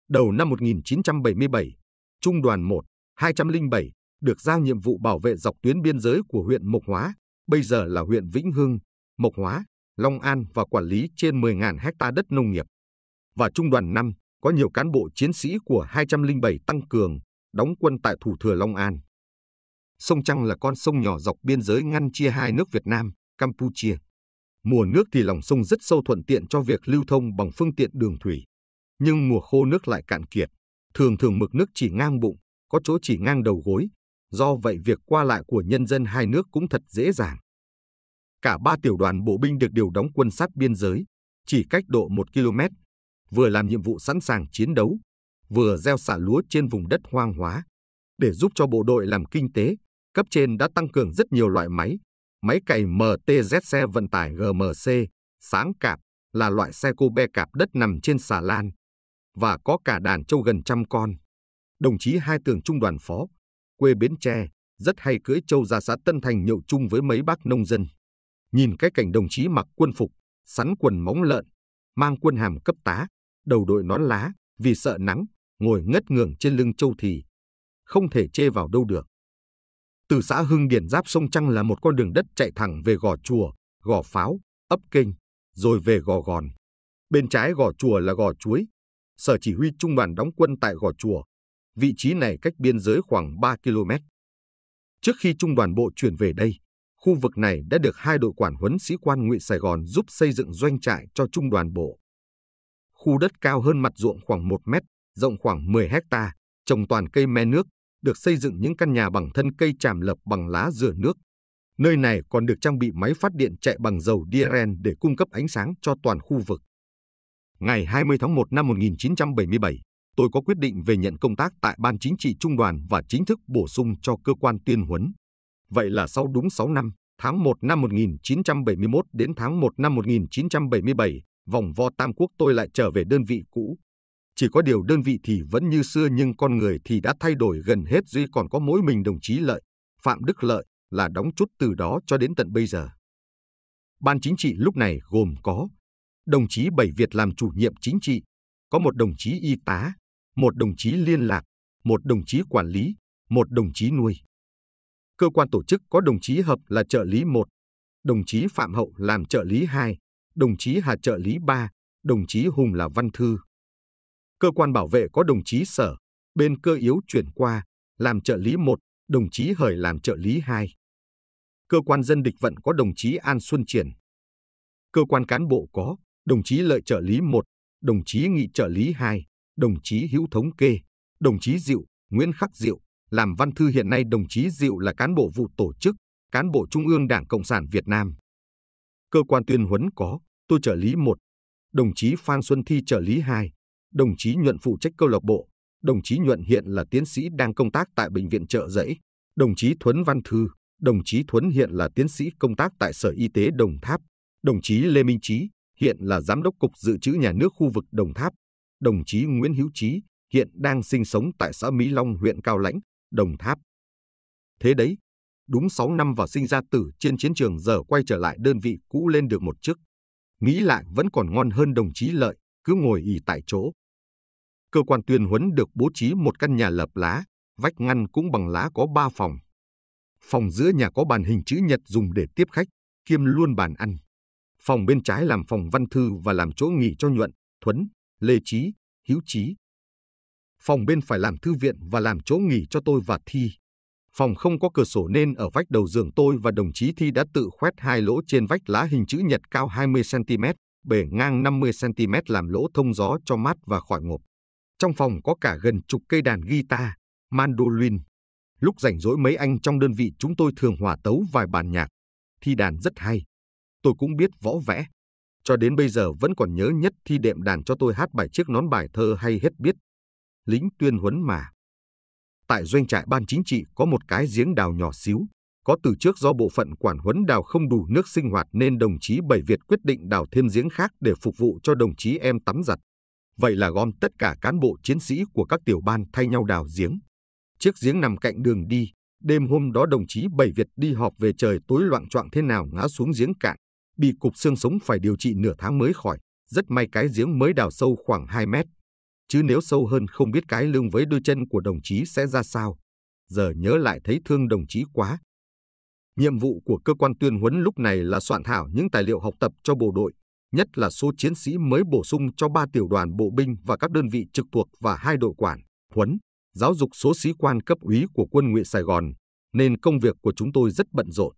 Đầu năm 1977, Trung đoàn 1, 207 được giao nhiệm vụ bảo vệ dọc tuyến biên giới của huyện Mộc Hóa, bây giờ là huyện Vĩnh Hưng, Mộc Hóa, Long An và quản lý trên 10.000 hecta đất nông nghiệp. Và Trung đoàn 5 có nhiều cán bộ chiến sĩ của 207 tăng cường, đóng quân tại thủ thừa Long An. Sông Trăng là con sông nhỏ dọc biên giới ngăn chia hai nước Việt Nam, Campuchia. Mùa nước thì lòng sông rất sâu thuận tiện cho việc lưu thông bằng phương tiện đường thủy nhưng mùa khô nước lại cạn kiệt, thường thường mực nước chỉ ngang bụng, có chỗ chỉ ngang đầu gối, do vậy việc qua lại của nhân dân hai nước cũng thật dễ dàng. Cả ba tiểu đoàn bộ binh được điều đóng quân sát biên giới, chỉ cách độ 1 km, vừa làm nhiệm vụ sẵn sàng chiến đấu, vừa gieo xả lúa trên vùng đất hoang hóa. Để giúp cho bộ đội làm kinh tế, cấp trên đã tăng cường rất nhiều loại máy. Máy cày MTZ xe vận tải GMC, sáng cạp là loại xe cô be cạp đất nằm trên xà lan, và có cả đàn trâu gần trăm con. Đồng chí hai tường trung đoàn phó, quê Bến Tre, rất hay cưỡi trâu ra xã Tân Thành nhậu chung với mấy bác nông dân. Nhìn cái cảnh đồng chí mặc quân phục, sắn quần móng lợn, mang quân hàm cấp tá, đầu đội nón lá, vì sợ nắng, ngồi ngất ngường trên lưng châu thì không thể chê vào đâu được. Từ xã Hưng điển giáp sông Trăng là một con đường đất chạy thẳng về gò chùa, gò pháo, ấp kênh, rồi về gò gòn. Bên trái gò chùa là gò chuối, sở chỉ huy trung đoàn đóng quân tại Gò Chùa, vị trí này cách biên giới khoảng 3 km. Trước khi trung đoàn bộ chuyển về đây, khu vực này đã được hai đội quản huấn sĩ quan ngụy Sài Gòn giúp xây dựng doanh trại cho trung đoàn bộ. Khu đất cao hơn mặt ruộng khoảng 1 mét, rộng khoảng 10 hecta, trồng toàn cây me nước, được xây dựng những căn nhà bằng thân cây tràm lập bằng lá dừa nước. Nơi này còn được trang bị máy phát điện chạy bằng dầu diesel để cung cấp ánh sáng cho toàn khu vực ngày 20 tháng 1 năm 1977, tôi có quyết định về nhận công tác tại Ban Chính trị Trung đoàn và chính thức bổ sung cho cơ quan tuyên huấn. Vậy là sau đúng 6 năm, tháng 1 năm 1971 đến tháng 1 năm 1977, vòng vo Tam Quốc tôi lại trở về đơn vị cũ. Chỉ có điều đơn vị thì vẫn như xưa nhưng con người thì đã thay đổi gần hết duy còn có mỗi mình đồng chí Lợi, Phạm Đức Lợi là đóng chút từ đó cho đến tận bây giờ. Ban chính trị lúc này gồm có đồng chí Bảy Việt làm chủ nhiệm chính trị, có một đồng chí y tá, một đồng chí liên lạc, một đồng chí quản lý, một đồng chí nuôi. Cơ quan tổ chức có đồng chí Hợp là trợ lý 1, đồng chí Phạm Hậu làm trợ lý 2, đồng chí Hà trợ lý 3, đồng chí Hùng là văn thư. Cơ quan bảo vệ có đồng chí Sở, bên cơ yếu chuyển qua, làm trợ lý 1, đồng chí Hời làm trợ lý 2. Cơ quan dân địch vận có đồng chí An Xuân Triển. Cơ quan cán bộ có đồng chí Lợi trợ lý 1, đồng chí Nghị trợ lý 2, đồng chí Hữu thống kê, đồng chí Diệu, Nguyễn Khắc Diệu, làm văn thư hiện nay đồng chí Diệu là cán bộ vụ tổ chức, cán bộ Trung ương Đảng Cộng sản Việt Nam. Cơ quan tuyên huấn có, tôi trợ lý 1, đồng chí Phan Xuân Thi trợ lý 2, đồng chí Nhuận phụ trách câu lạc bộ, đồng chí Nhuận hiện là tiến sĩ đang công tác tại Bệnh viện Trợ Giấy, đồng chí Thuấn Văn Thư, đồng chí Thuấn hiện là tiến sĩ công tác tại Sở Y tế Đồng Tháp, đồng chí Lê Minh Trí, hiện là Giám đốc Cục Dự trữ Nhà nước khu vực Đồng Tháp, đồng chí Nguyễn Hữu Trí, hiện đang sinh sống tại xã Mỹ Long, huyện Cao Lãnh, Đồng Tháp. Thế đấy, đúng 6 năm vào sinh ra tử trên chiến trường giờ quay trở lại đơn vị cũ lên được một chức. Nghĩ lại vẫn còn ngon hơn đồng chí Lợi, cứ ngồi ỉ tại chỗ. Cơ quan tuyên huấn được bố trí một căn nhà lợp lá, vách ngăn cũng bằng lá có 3 phòng. Phòng giữa nhà có bàn hình chữ nhật dùng để tiếp khách, kiêm luôn bàn ăn. Phòng bên trái làm phòng văn thư và làm chỗ nghỉ cho Nhuận, Thuấn, Lê trí, Hiếu trí. Phòng bên phải làm thư viện và làm chỗ nghỉ cho tôi và Thi. Phòng không có cửa sổ nên ở vách đầu giường tôi và đồng chí Thi đã tự khoét hai lỗ trên vách lá hình chữ nhật cao 20cm, bề ngang 50cm làm lỗ thông gió cho mát và khỏi ngộp. Trong phòng có cả gần chục cây đàn guitar, mandolin. Lúc rảnh rỗi mấy anh trong đơn vị chúng tôi thường hòa tấu vài bản nhạc. Thi đàn rất hay, tôi cũng biết võ vẽ. Cho đến bây giờ vẫn còn nhớ nhất thi đệm đàn cho tôi hát bài chiếc nón bài thơ hay hết biết. Lính tuyên huấn mà. Tại doanh trại ban chính trị có một cái giếng đào nhỏ xíu, có từ trước do bộ phận quản huấn đào không đủ nước sinh hoạt nên đồng chí Bảy Việt quyết định đào thêm giếng khác để phục vụ cho đồng chí em tắm giặt. Vậy là gom tất cả cán bộ chiến sĩ của các tiểu ban thay nhau đào giếng. Chiếc giếng nằm cạnh đường đi, đêm hôm đó đồng chí Bảy Việt đi họp về trời tối loạn choạng thế nào ngã xuống giếng cạn, bị cục xương sống phải điều trị nửa tháng mới khỏi. Rất may cái giếng mới đào sâu khoảng 2 mét. Chứ nếu sâu hơn không biết cái lưng với đôi chân của đồng chí sẽ ra sao. Giờ nhớ lại thấy thương đồng chí quá. Nhiệm vụ của cơ quan tuyên huấn lúc này là soạn thảo những tài liệu học tập cho bộ đội, nhất là số chiến sĩ mới bổ sung cho ba tiểu đoàn bộ binh và các đơn vị trực thuộc và hai đội quản, huấn, giáo dục số sĩ quan cấp úy của quân nguyện Sài Gòn, nên công việc của chúng tôi rất bận rộn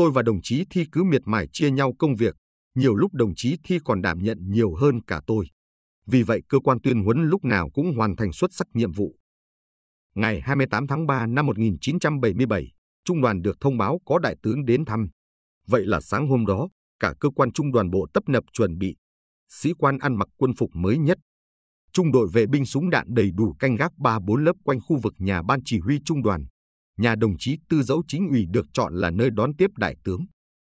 tôi và đồng chí Thi cứ miệt mài chia nhau công việc, nhiều lúc đồng chí Thi còn đảm nhận nhiều hơn cả tôi. Vì vậy cơ quan tuyên huấn lúc nào cũng hoàn thành xuất sắc nhiệm vụ. Ngày 28 tháng 3 năm 1977, trung đoàn được thông báo có đại tướng đến thăm. Vậy là sáng hôm đó, cả cơ quan trung đoàn bộ tấp nập chuẩn bị. Sĩ quan ăn mặc quân phục mới nhất. Trung đội vệ binh súng đạn đầy đủ canh gác 3-4 lớp quanh khu vực nhà ban chỉ huy trung đoàn nhà đồng chí Tư Dẫu chính ủy được chọn là nơi đón tiếp đại tướng.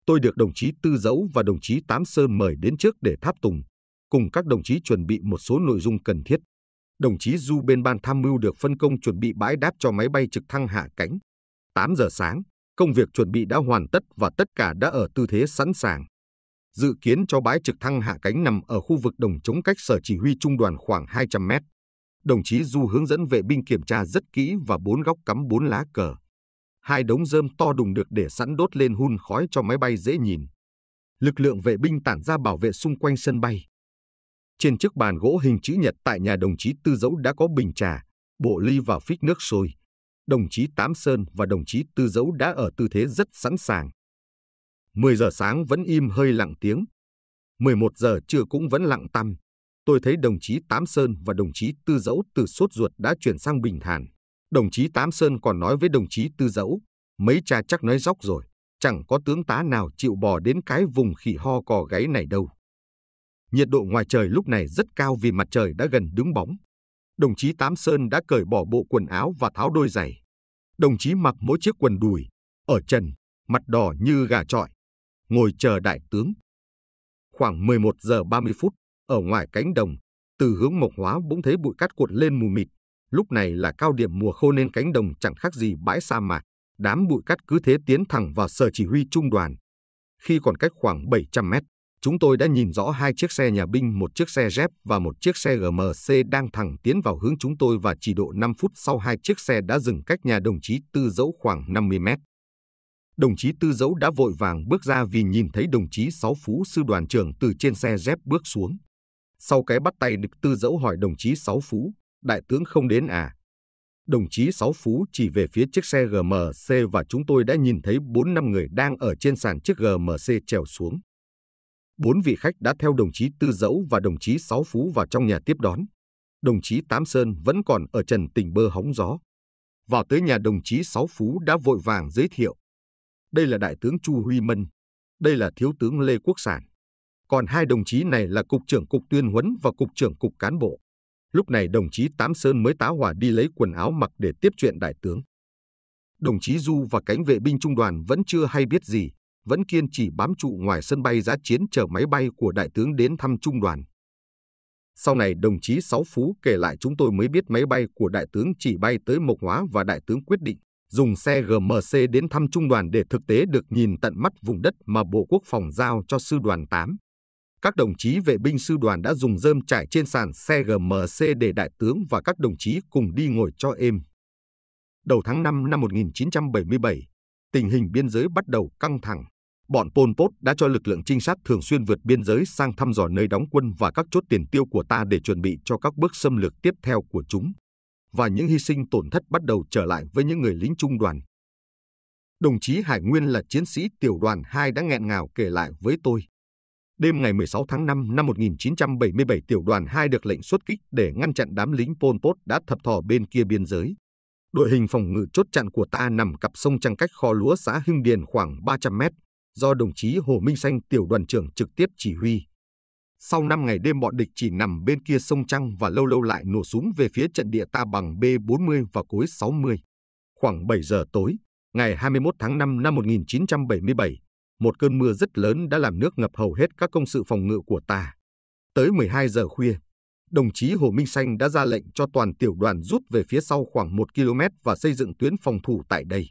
Tôi được đồng chí Tư Dẫu và đồng chí Tám Sơn mời đến trước để tháp tùng, cùng các đồng chí chuẩn bị một số nội dung cần thiết. Đồng chí Du bên ban tham mưu được phân công chuẩn bị bãi đáp cho máy bay trực thăng hạ cánh. 8 giờ sáng, công việc chuẩn bị đã hoàn tất và tất cả đã ở tư thế sẵn sàng. Dự kiến cho bãi trực thăng hạ cánh nằm ở khu vực đồng chống cách sở chỉ huy trung đoàn khoảng 200 mét đồng chí Du hướng dẫn vệ binh kiểm tra rất kỹ và bốn góc cắm bốn lá cờ. Hai đống rơm to đùng được để sẵn đốt lên hun khói cho máy bay dễ nhìn. Lực lượng vệ binh tản ra bảo vệ xung quanh sân bay. Trên chiếc bàn gỗ hình chữ nhật tại nhà đồng chí Tư Dẫu đã có bình trà, bộ ly và phích nước sôi. Đồng chí Tám Sơn và đồng chí Tư Dẫu đã ở tư thế rất sẵn sàng. 10 giờ sáng vẫn im hơi lặng tiếng. 11 giờ trưa cũng vẫn lặng tăm tôi thấy đồng chí Tám Sơn và đồng chí Tư Dẫu từ sốt ruột đã chuyển sang bình thản. Đồng chí Tám Sơn còn nói với đồng chí Tư Dẫu, mấy cha chắc nói dóc rồi, chẳng có tướng tá nào chịu bò đến cái vùng khỉ ho cò gáy này đâu. Nhiệt độ ngoài trời lúc này rất cao vì mặt trời đã gần đứng bóng. Đồng chí Tám Sơn đã cởi bỏ bộ quần áo và tháo đôi giày. Đồng chí mặc mỗi chiếc quần đùi, ở trần, mặt đỏ như gà trọi, ngồi chờ đại tướng. Khoảng 11 giờ 30 phút, ở ngoài cánh đồng, từ hướng mộc hóa bỗng thấy bụi cát cuộn lên mù mịt. Lúc này là cao điểm mùa khô nên cánh đồng chẳng khác gì bãi sa mạc. Đám bụi cát cứ thế tiến thẳng vào sở chỉ huy trung đoàn. Khi còn cách khoảng 700 mét, chúng tôi đã nhìn rõ hai chiếc xe nhà binh, một chiếc xe Jeep và một chiếc xe GMC đang thẳng tiến vào hướng chúng tôi và chỉ độ 5 phút sau hai chiếc xe đã dừng cách nhà đồng chí Tư Dẫu khoảng 50 mét. Đồng chí Tư Dẫu đã vội vàng bước ra vì nhìn thấy đồng chí Sáu Phú sư đoàn trưởng từ trên xe dép bước xuống. Sau cái bắt tay được tư dẫu hỏi đồng chí Sáu Phú, đại tướng không đến à? Đồng chí Sáu Phú chỉ về phía chiếc xe GMC và chúng tôi đã nhìn thấy 4 năm người đang ở trên sàn chiếc GMC trèo xuống. Bốn vị khách đã theo đồng chí Tư Dẫu và đồng chí Sáu Phú vào trong nhà tiếp đón. Đồng chí Tám Sơn vẫn còn ở trần tỉnh bơ hóng gió. Vào tới nhà đồng chí Sáu Phú đã vội vàng giới thiệu. Đây là Đại tướng Chu Huy Mân. Đây là Thiếu tướng Lê Quốc Sản còn hai đồng chí này là Cục trưởng Cục Tuyên huấn và Cục trưởng Cục Cán bộ. Lúc này đồng chí Tám Sơn mới tá hỏa đi lấy quần áo mặc để tiếp chuyện đại tướng. Đồng chí Du và cánh vệ binh trung đoàn vẫn chưa hay biết gì, vẫn kiên trì bám trụ ngoài sân bay giã chiến chờ máy bay của đại tướng đến thăm trung đoàn. Sau này đồng chí Sáu Phú kể lại chúng tôi mới biết máy bay của đại tướng chỉ bay tới Mộc Hóa và đại tướng quyết định dùng xe GMC đến thăm trung đoàn để thực tế được nhìn tận mắt vùng đất mà Bộ Quốc phòng giao cho sư đoàn 8 các đồng chí vệ binh sư đoàn đã dùng rơm trải trên sàn xe GMC để đại tướng và các đồng chí cùng đi ngồi cho êm. Đầu tháng 5 năm 1977, tình hình biên giới bắt đầu căng thẳng. Bọn Pol Pot đã cho lực lượng trinh sát thường xuyên vượt biên giới sang thăm dò nơi đóng quân và các chốt tiền tiêu của ta để chuẩn bị cho các bước xâm lược tiếp theo của chúng. Và những hy sinh tổn thất bắt đầu trở lại với những người lính trung đoàn. Đồng chí Hải Nguyên là chiến sĩ tiểu đoàn 2 đã nghẹn ngào kể lại với tôi. Đêm ngày 16 tháng 5 năm 1977, tiểu đoàn 2 được lệnh xuất kích để ngăn chặn đám lính Pol Pot đã thập thò bên kia biên giới. Đội hình phòng ngự chốt chặn của ta nằm cặp sông trăng cách kho lúa xã Hưng Điền khoảng 300 mét, do đồng chí Hồ Minh Xanh tiểu đoàn trưởng trực tiếp chỉ huy. Sau 5 ngày đêm bọn địch chỉ nằm bên kia sông Trăng và lâu lâu lại nổ súng về phía trận địa ta bằng B-40 và cối 60. Khoảng 7 giờ tối, ngày 21 tháng 5 năm 1977, một cơn mưa rất lớn đã làm nước ngập hầu hết các công sự phòng ngự của ta. Tới 12 giờ khuya, đồng chí Hồ Minh Xanh đã ra lệnh cho toàn tiểu đoàn rút về phía sau khoảng 1 km và xây dựng tuyến phòng thủ tại đây.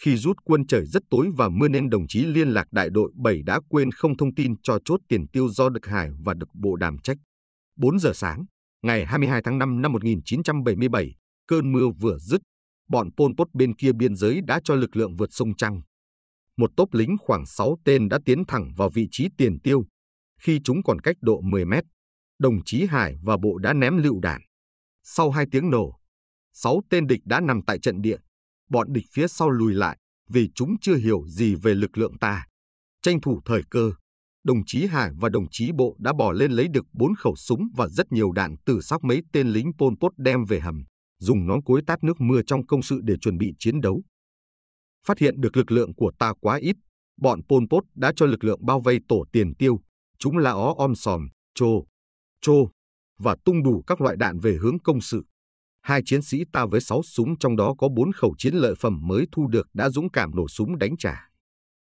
Khi rút quân trời rất tối và mưa nên đồng chí liên lạc đại đội 7 đã quên không thông tin cho chốt tiền tiêu do Đực Hải và được Bộ đàm trách. 4 giờ sáng, ngày 22 tháng 5 năm 1977, cơn mưa vừa dứt, bọn Pol Pot bên kia biên giới đã cho lực lượng vượt sông Trăng một tốp lính khoảng 6 tên đã tiến thẳng vào vị trí tiền tiêu. Khi chúng còn cách độ 10 mét, đồng chí Hải và bộ đã ném lựu đạn. Sau hai tiếng nổ, 6 tên địch đã nằm tại trận địa. Bọn địch phía sau lùi lại vì chúng chưa hiểu gì về lực lượng ta. Tranh thủ thời cơ, đồng chí Hải và đồng chí Bộ đã bỏ lên lấy được bốn khẩu súng và rất nhiều đạn từ xác mấy tên lính Pol Pot đem về hầm, dùng nón cối tát nước mưa trong công sự để chuẩn bị chiến đấu. Phát hiện được lực lượng của ta quá ít, bọn Pol Pot đã cho lực lượng bao vây tổ tiền tiêu, chúng là ó om sòm, chô, chô, và tung đủ các loại đạn về hướng công sự. Hai chiến sĩ ta với sáu súng trong đó có bốn khẩu chiến lợi phẩm mới thu được đã dũng cảm nổ súng đánh trả.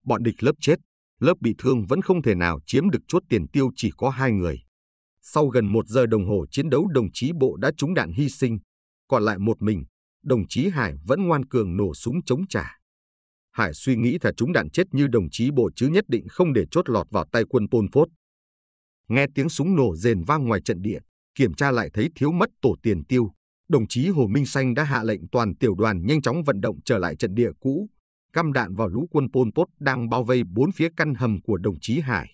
Bọn địch lớp chết, lớp bị thương vẫn không thể nào chiếm được chốt tiền tiêu chỉ có hai người. Sau gần một giờ đồng hồ chiến đấu đồng chí bộ đã trúng đạn hy sinh, còn lại một mình, đồng chí Hải vẫn ngoan cường nổ súng chống trả. Hải suy nghĩ thà chúng đạn chết như đồng chí bộ chứ nhất định không để chốt lọt vào tay quân Pol Pot. Nghe tiếng súng nổ rền vang ngoài trận địa, kiểm tra lại thấy thiếu mất tổ tiền tiêu. Đồng chí Hồ Minh Xanh đã hạ lệnh toàn tiểu đoàn nhanh chóng vận động trở lại trận địa cũ, căm đạn vào lũ quân Pol Pot đang bao vây bốn phía căn hầm của đồng chí Hải.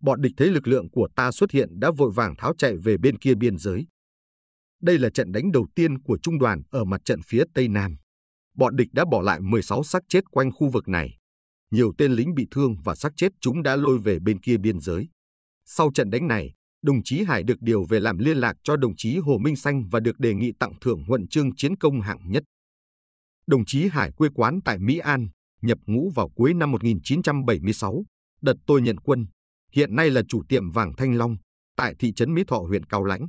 Bọn địch thấy lực lượng của ta xuất hiện đã vội vàng tháo chạy về bên kia biên giới. Đây là trận đánh đầu tiên của trung đoàn ở mặt trận phía Tây Nam bọn địch đã bỏ lại 16 xác chết quanh khu vực này. Nhiều tên lính bị thương và xác chết chúng đã lôi về bên kia biên giới. Sau trận đánh này, đồng chí Hải được điều về làm liên lạc cho đồng chí Hồ Minh Xanh và được đề nghị tặng thưởng huân chương chiến công hạng nhất. Đồng chí Hải quê quán tại Mỹ An, nhập ngũ vào cuối năm 1976, đợt tôi nhận quân, hiện nay là chủ tiệm vàng Thanh Long, tại thị trấn Mỹ Thọ huyện Cao Lãnh.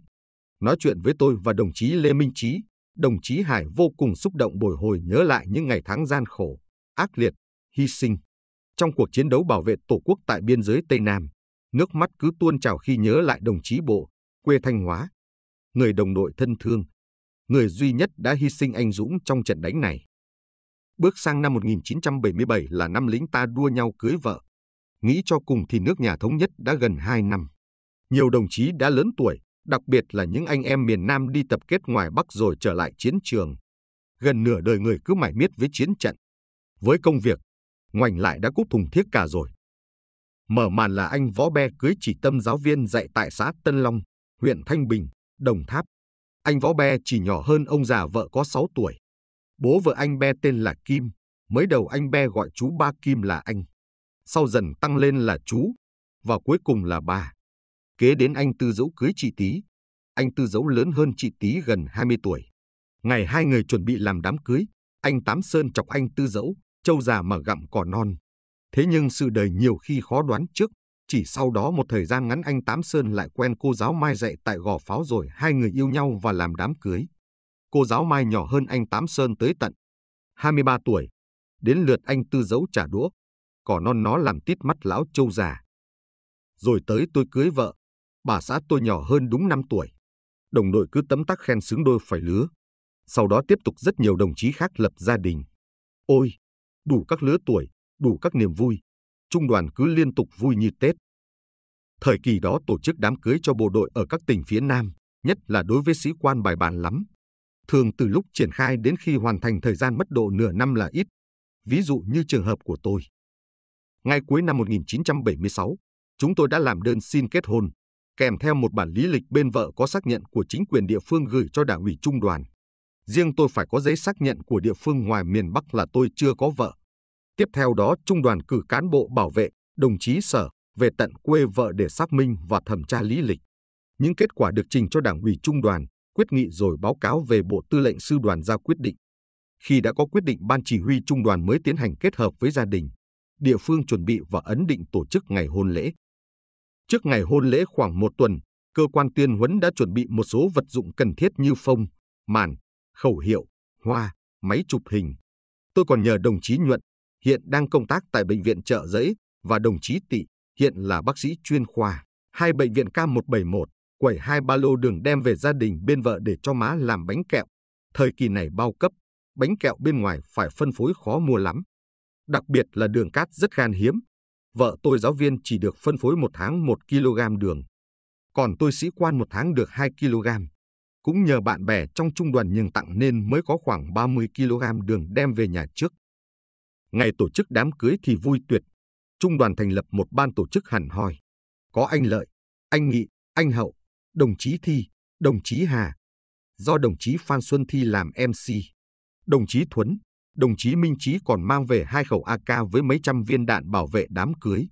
Nói chuyện với tôi và đồng chí Lê Minh Chí, Đồng chí Hải vô cùng xúc động bồi hồi nhớ lại những ngày tháng gian khổ, ác liệt, hy sinh. Trong cuộc chiến đấu bảo vệ Tổ quốc tại biên giới Tây Nam, nước mắt cứ tuôn trào khi nhớ lại đồng chí Bộ, quê Thanh Hóa, người đồng đội thân thương, người duy nhất đã hy sinh anh dũng trong trận đánh này. Bước sang năm 1977 là năm lính ta đua nhau cưới vợ. Nghĩ cho cùng thì nước nhà thống nhất đã gần 2 năm. Nhiều đồng chí đã lớn tuổi, đặc biệt là những anh em miền Nam đi tập kết ngoài Bắc rồi trở lại chiến trường. Gần nửa đời người cứ mải miết với chiến trận. Với công việc, ngoảnh lại đã cúp thùng thiết cả rồi. Mở màn là anh Võ Be cưới chỉ tâm giáo viên dạy tại xã Tân Long, huyện Thanh Bình, Đồng Tháp. Anh Võ Be chỉ nhỏ hơn ông già vợ có 6 tuổi. Bố vợ anh Be tên là Kim, mới đầu anh Be gọi chú ba Kim là anh. Sau dần tăng lên là chú, và cuối cùng là bà. Kế đến anh Tư Dẫu cưới chị Tý. Anh Tư Dẫu lớn hơn chị Tý gần 20 tuổi. Ngày hai người chuẩn bị làm đám cưới, anh Tám Sơn chọc anh Tư Dẫu, châu già mà gặm cỏ non. Thế nhưng sự đời nhiều khi khó đoán trước, chỉ sau đó một thời gian ngắn anh Tám Sơn lại quen cô giáo Mai dạy tại gò pháo rồi hai người yêu nhau và làm đám cưới. Cô giáo Mai nhỏ hơn anh Tám Sơn tới tận 23 tuổi. Đến lượt anh Tư Dẫu trả đũa, cỏ non nó làm tít mắt lão châu già. Rồi tới tôi cưới vợ, bà xã tôi nhỏ hơn đúng 5 tuổi. Đồng đội cứ tấm tắc khen xứng đôi phải lứa. Sau đó tiếp tục rất nhiều đồng chí khác lập gia đình. Ôi, đủ các lứa tuổi, đủ các niềm vui. Trung đoàn cứ liên tục vui như Tết. Thời kỳ đó tổ chức đám cưới cho bộ đội ở các tỉnh phía Nam, nhất là đối với sĩ quan bài bản lắm. Thường từ lúc triển khai đến khi hoàn thành thời gian mất độ nửa năm là ít. Ví dụ như trường hợp của tôi. Ngay cuối năm 1976, chúng tôi đã làm đơn xin kết hôn kèm theo một bản lý lịch bên vợ có xác nhận của chính quyền địa phương gửi cho đảng ủy trung đoàn. Riêng tôi phải có giấy xác nhận của địa phương ngoài miền Bắc là tôi chưa có vợ. Tiếp theo đó, trung đoàn cử cán bộ bảo vệ, đồng chí sở về tận quê vợ để xác minh và thẩm tra lý lịch. Những kết quả được trình cho đảng ủy trung đoàn, quyết nghị rồi báo cáo về Bộ Tư lệnh Sư đoàn ra quyết định. Khi đã có quyết định ban chỉ huy trung đoàn mới tiến hành kết hợp với gia đình, địa phương chuẩn bị và ấn định tổ chức ngày hôn lễ. Trước ngày hôn lễ khoảng một tuần, cơ quan tuyên huấn đã chuẩn bị một số vật dụng cần thiết như phông, màn, khẩu hiệu, hoa, máy chụp hình. Tôi còn nhờ đồng chí Nhuận, hiện đang công tác tại Bệnh viện Trợ Giấy, và đồng chí Tị, hiện là bác sĩ chuyên khoa. Hai bệnh viện K171, quẩy hai ba lô đường đem về gia đình bên vợ để cho má làm bánh kẹo. Thời kỳ này bao cấp, bánh kẹo bên ngoài phải phân phối khó mua lắm. Đặc biệt là đường cát rất khan hiếm, vợ tôi giáo viên chỉ được phân phối một tháng 1 kg đường. Còn tôi sĩ quan một tháng được 2 kg. Cũng nhờ bạn bè trong trung đoàn nhường tặng nên mới có khoảng 30 kg đường đem về nhà trước. Ngày tổ chức đám cưới thì vui tuyệt. Trung đoàn thành lập một ban tổ chức hẳn hoi. Có anh Lợi, anh Nghị, anh Hậu, đồng chí Thi, đồng chí Hà. Do đồng chí Phan Xuân Thi làm MC. Đồng chí Thuấn, đồng chí Minh Chí còn mang về hai khẩu AK với mấy trăm viên đạn bảo vệ đám cưới.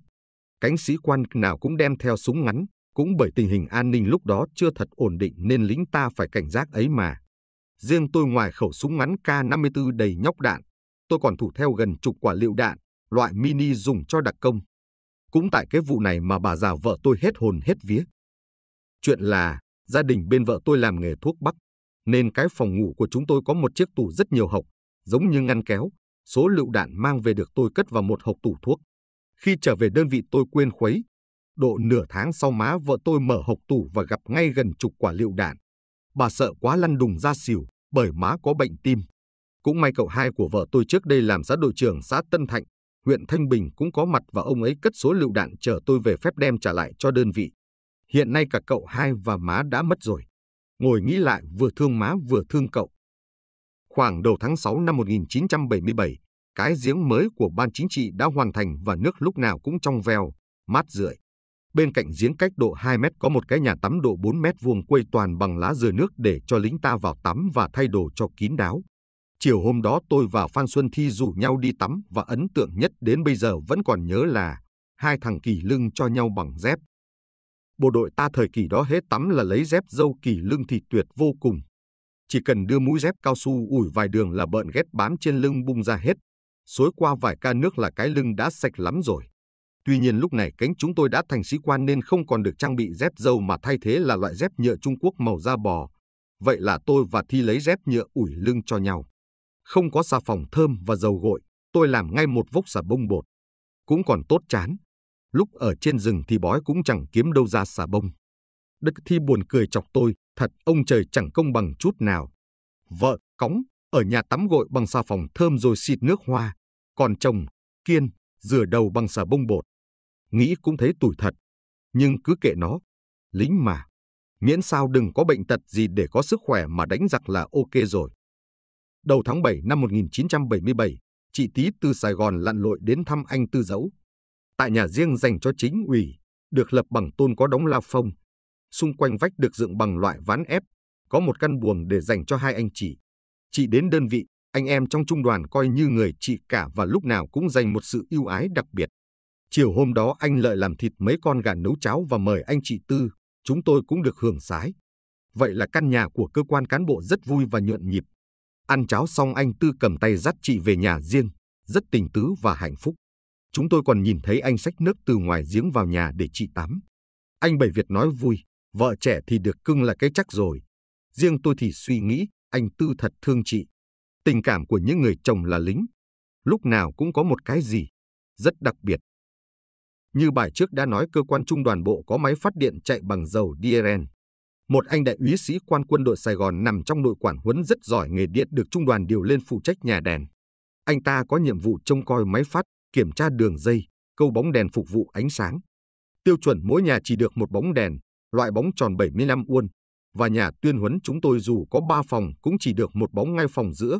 Cánh sĩ quan nào cũng đem theo súng ngắn, cũng bởi tình hình an ninh lúc đó chưa thật ổn định nên lính ta phải cảnh giác ấy mà. Riêng tôi ngoài khẩu súng ngắn K54 đầy nhóc đạn, tôi còn thủ theo gần chục quả liệu đạn, loại mini dùng cho đặc công. Cũng tại cái vụ này mà bà già vợ tôi hết hồn hết vía. Chuyện là gia đình bên vợ tôi làm nghề thuốc bắc, nên cái phòng ngủ của chúng tôi có một chiếc tủ rất nhiều hộc, giống như ngăn kéo, số lựu đạn mang về được tôi cất vào một hộp tủ thuốc. Khi trở về đơn vị tôi quên khuấy. Độ nửa tháng sau má vợ tôi mở hộp tủ và gặp ngay gần chục quả lựu đạn. Bà sợ quá lăn đùng ra xỉu bởi má có bệnh tim. Cũng may cậu hai của vợ tôi trước đây làm xã đội trưởng xã Tân Thạnh, huyện Thanh Bình cũng có mặt và ông ấy cất số lựu đạn chờ tôi về phép đem trả lại cho đơn vị. Hiện nay cả cậu hai và má đã mất rồi. Ngồi nghĩ lại vừa thương má vừa thương cậu. Khoảng đầu tháng 6 năm 1977, cái giếng mới của Ban Chính trị đã hoàn thành và nước lúc nào cũng trong veo, mát rượi. Bên cạnh giếng cách độ 2 mét có một cái nhà tắm độ 4 mét vuông quây toàn bằng lá dừa nước để cho lính ta vào tắm và thay đồ cho kín đáo. Chiều hôm đó tôi và Phan Xuân Thi rủ nhau đi tắm và ấn tượng nhất đến bây giờ vẫn còn nhớ là hai thằng kỳ lưng cho nhau bằng dép. Bộ đội ta thời kỳ đó hết tắm là lấy dép dâu kỳ lưng thì tuyệt vô cùng, chỉ cần đưa mũi dép cao su ủi vài đường là bợn ghét bám trên lưng bung ra hết. Xối qua vài ca nước là cái lưng đã sạch lắm rồi. Tuy nhiên lúc này cánh chúng tôi đã thành sĩ quan nên không còn được trang bị dép dâu mà thay thế là loại dép nhựa Trung Quốc màu da bò. Vậy là tôi và Thi lấy dép nhựa ủi lưng cho nhau. Không có xà phòng thơm và dầu gội, tôi làm ngay một vốc xà bông bột. Cũng còn tốt chán. Lúc ở trên rừng thì bói cũng chẳng kiếm đâu ra xà bông. Đức Thi buồn cười chọc tôi, Thật ông trời chẳng công bằng chút nào. Vợ cóng ở nhà tắm gội bằng xà phòng thơm rồi xịt nước hoa, còn chồng kiên rửa đầu bằng xà bông bột. Nghĩ cũng thấy tủi thật, nhưng cứ kệ nó, lính mà. Miễn sao đừng có bệnh tật gì để có sức khỏe mà đánh giặc là ok rồi. Đầu tháng 7 năm 1977, chị Tý từ Sài Gòn lặn lội đến thăm anh Tư Dẫu. Tại nhà riêng dành cho chính ủy, được lập bằng tôn có đóng la phong, Xung quanh vách được dựng bằng loại ván ép, có một căn buồng để dành cho hai anh chị. Chị đến đơn vị, anh em trong trung đoàn coi như người chị cả và lúc nào cũng dành một sự yêu ái đặc biệt. Chiều hôm đó anh Lợi làm thịt mấy con gà nấu cháo và mời anh chị Tư, chúng tôi cũng được hưởng sái. Vậy là căn nhà của cơ quan cán bộ rất vui và nhộn nhịp. Ăn cháo xong anh Tư cầm tay dắt chị về nhà riêng, rất tình tứ và hạnh phúc. Chúng tôi còn nhìn thấy anh xách nước từ ngoài giếng vào nhà để chị tắm. Anh Bảy Việt nói vui, Vợ trẻ thì được cưng là cái chắc rồi. Riêng tôi thì suy nghĩ anh Tư thật thương chị. Tình cảm của những người chồng là lính. Lúc nào cũng có một cái gì. Rất đặc biệt. Như bài trước đã nói cơ quan trung đoàn bộ có máy phát điện chạy bằng dầu diesel. Một anh đại úy sĩ quan quân đội Sài Gòn nằm trong đội quản huấn rất giỏi nghề điện được trung đoàn điều lên phụ trách nhà đèn. Anh ta có nhiệm vụ trông coi máy phát, kiểm tra đường dây, câu bóng đèn phục vụ ánh sáng. Tiêu chuẩn mỗi nhà chỉ được một bóng đèn, loại bóng tròn 75 uôn, và nhà tuyên huấn chúng tôi dù có ba phòng cũng chỉ được một bóng ngay phòng giữa,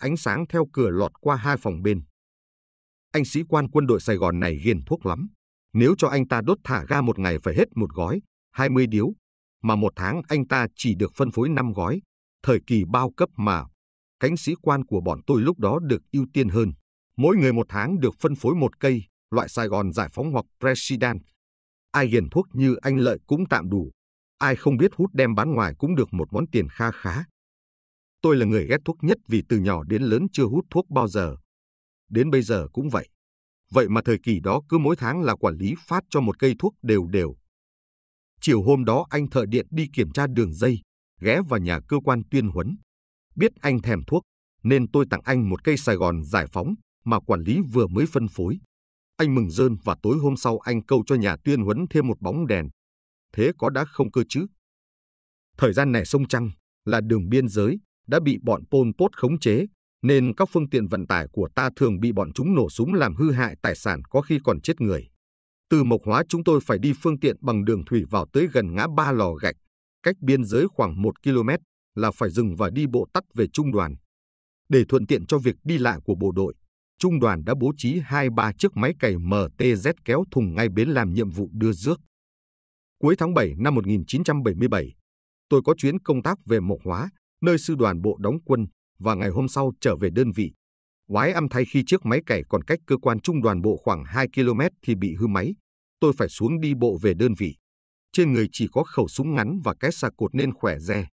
ánh sáng theo cửa lọt qua hai phòng bên. Anh sĩ quan quân đội Sài Gòn này ghiền thuốc lắm. Nếu cho anh ta đốt thả ga một ngày phải hết một gói, 20 điếu, mà một tháng anh ta chỉ được phân phối 5 gói, thời kỳ bao cấp mà. Cánh sĩ quan của bọn tôi lúc đó được ưu tiên hơn. Mỗi người một tháng được phân phối một cây, loại Sài Gòn Giải phóng hoặc President ai hiền thuốc như anh Lợi cũng tạm đủ, ai không biết hút đem bán ngoài cũng được một món tiền kha khá. Tôi là người ghét thuốc nhất vì từ nhỏ đến lớn chưa hút thuốc bao giờ. Đến bây giờ cũng vậy. Vậy mà thời kỳ đó cứ mỗi tháng là quản lý phát cho một cây thuốc đều đều. Chiều hôm đó anh thợ điện đi kiểm tra đường dây, ghé vào nhà cơ quan tuyên huấn. Biết anh thèm thuốc, nên tôi tặng anh một cây Sài Gòn giải phóng mà quản lý vừa mới phân phối. Anh mừng rơn và tối hôm sau anh câu cho nhà tuyên huấn thêm một bóng đèn. Thế có đã không cơ chứ? Thời gian này sông Trăng là đường biên giới đã bị bọn Pol Pot khống chế, nên các phương tiện vận tải của ta thường bị bọn chúng nổ súng làm hư hại tài sản có khi còn chết người. Từ Mộc Hóa chúng tôi phải đi phương tiện bằng đường thủy vào tới gần ngã ba lò gạch, cách biên giới khoảng 1 km là phải dừng và đi bộ tắt về trung đoàn. Để thuận tiện cho việc đi lại của bộ đội, trung đoàn đã bố trí hai ba chiếc máy cày MTZ kéo thùng ngay bến làm nhiệm vụ đưa rước. Cuối tháng 7 năm 1977, tôi có chuyến công tác về Mộc Hóa, nơi sư đoàn bộ đóng quân và ngày hôm sau trở về đơn vị. Quái âm thay khi chiếc máy cày còn cách cơ quan trung đoàn bộ khoảng 2 km thì bị hư máy. Tôi phải xuống đi bộ về đơn vị. Trên người chỉ có khẩu súng ngắn và cái xà cột nên khỏe re.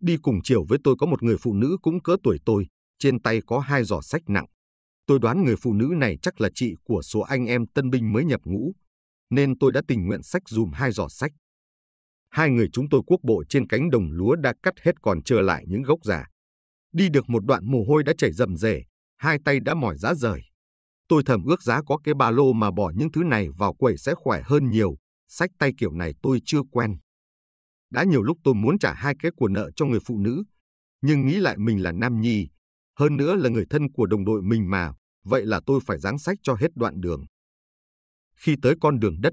Đi cùng chiều với tôi có một người phụ nữ cũng cỡ tuổi tôi, trên tay có hai giỏ sách nặng. Tôi đoán người phụ nữ này chắc là chị của số anh em tân binh mới nhập ngũ, nên tôi đã tình nguyện sách dùm hai giỏ sách. Hai người chúng tôi quốc bộ trên cánh đồng lúa đã cắt hết còn trở lại những gốc già. Đi được một đoạn mồ hôi đã chảy rầm rề, hai tay đã mỏi rã rời. Tôi thầm ước giá có cái ba lô mà bỏ những thứ này vào quầy sẽ khỏe hơn nhiều, sách tay kiểu này tôi chưa quen. Đã nhiều lúc tôi muốn trả hai cái của nợ cho người phụ nữ, nhưng nghĩ lại mình là nam nhi, hơn nữa là người thân của đồng đội mình mà, vậy là tôi phải giáng sách cho hết đoạn đường. Khi tới con đường đất,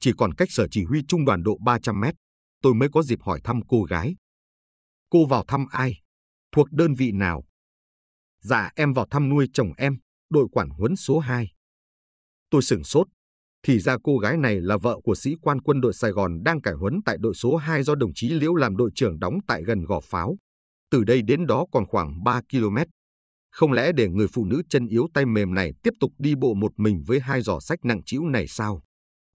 chỉ còn cách sở chỉ huy trung đoàn độ 300 mét, tôi mới có dịp hỏi thăm cô gái. Cô vào thăm ai? Thuộc đơn vị nào? Dạ em vào thăm nuôi chồng em, đội quản huấn số 2. Tôi sửng sốt, thì ra cô gái này là vợ của sĩ quan quân đội Sài Gòn đang cải huấn tại đội số 2 do đồng chí Liễu làm đội trưởng đóng tại gần gò pháo từ đây đến đó còn khoảng 3 km. Không lẽ để người phụ nữ chân yếu tay mềm này tiếp tục đi bộ một mình với hai giỏ sách nặng trĩu này sao?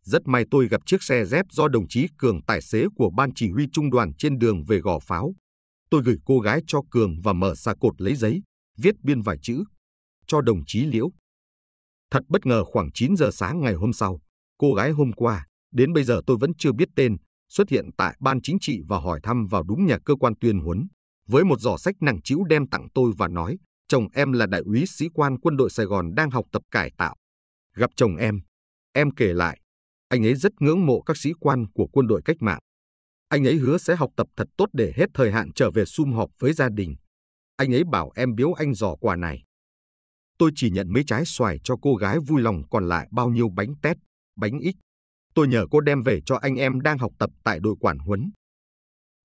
Rất may tôi gặp chiếc xe dép do đồng chí Cường tài xế của ban chỉ huy trung đoàn trên đường về gò pháo. Tôi gửi cô gái cho Cường và mở xà cột lấy giấy, viết biên vài chữ. Cho đồng chí Liễu. Thật bất ngờ khoảng 9 giờ sáng ngày hôm sau, cô gái hôm qua, đến bây giờ tôi vẫn chưa biết tên, xuất hiện tại ban chính trị và hỏi thăm vào đúng nhà cơ quan tuyên huấn với một giỏ sách nặng chĩu đem tặng tôi và nói, chồng em là đại úy sĩ quan quân đội Sài Gòn đang học tập cải tạo. Gặp chồng em, em kể lại, anh ấy rất ngưỡng mộ các sĩ quan của quân đội cách mạng. Anh ấy hứa sẽ học tập thật tốt để hết thời hạn trở về sum họp với gia đình. Anh ấy bảo em biếu anh giỏ quà này. Tôi chỉ nhận mấy trái xoài cho cô gái vui lòng còn lại bao nhiêu bánh tét, bánh ít. Tôi nhờ cô đem về cho anh em đang học tập tại đội quản huấn.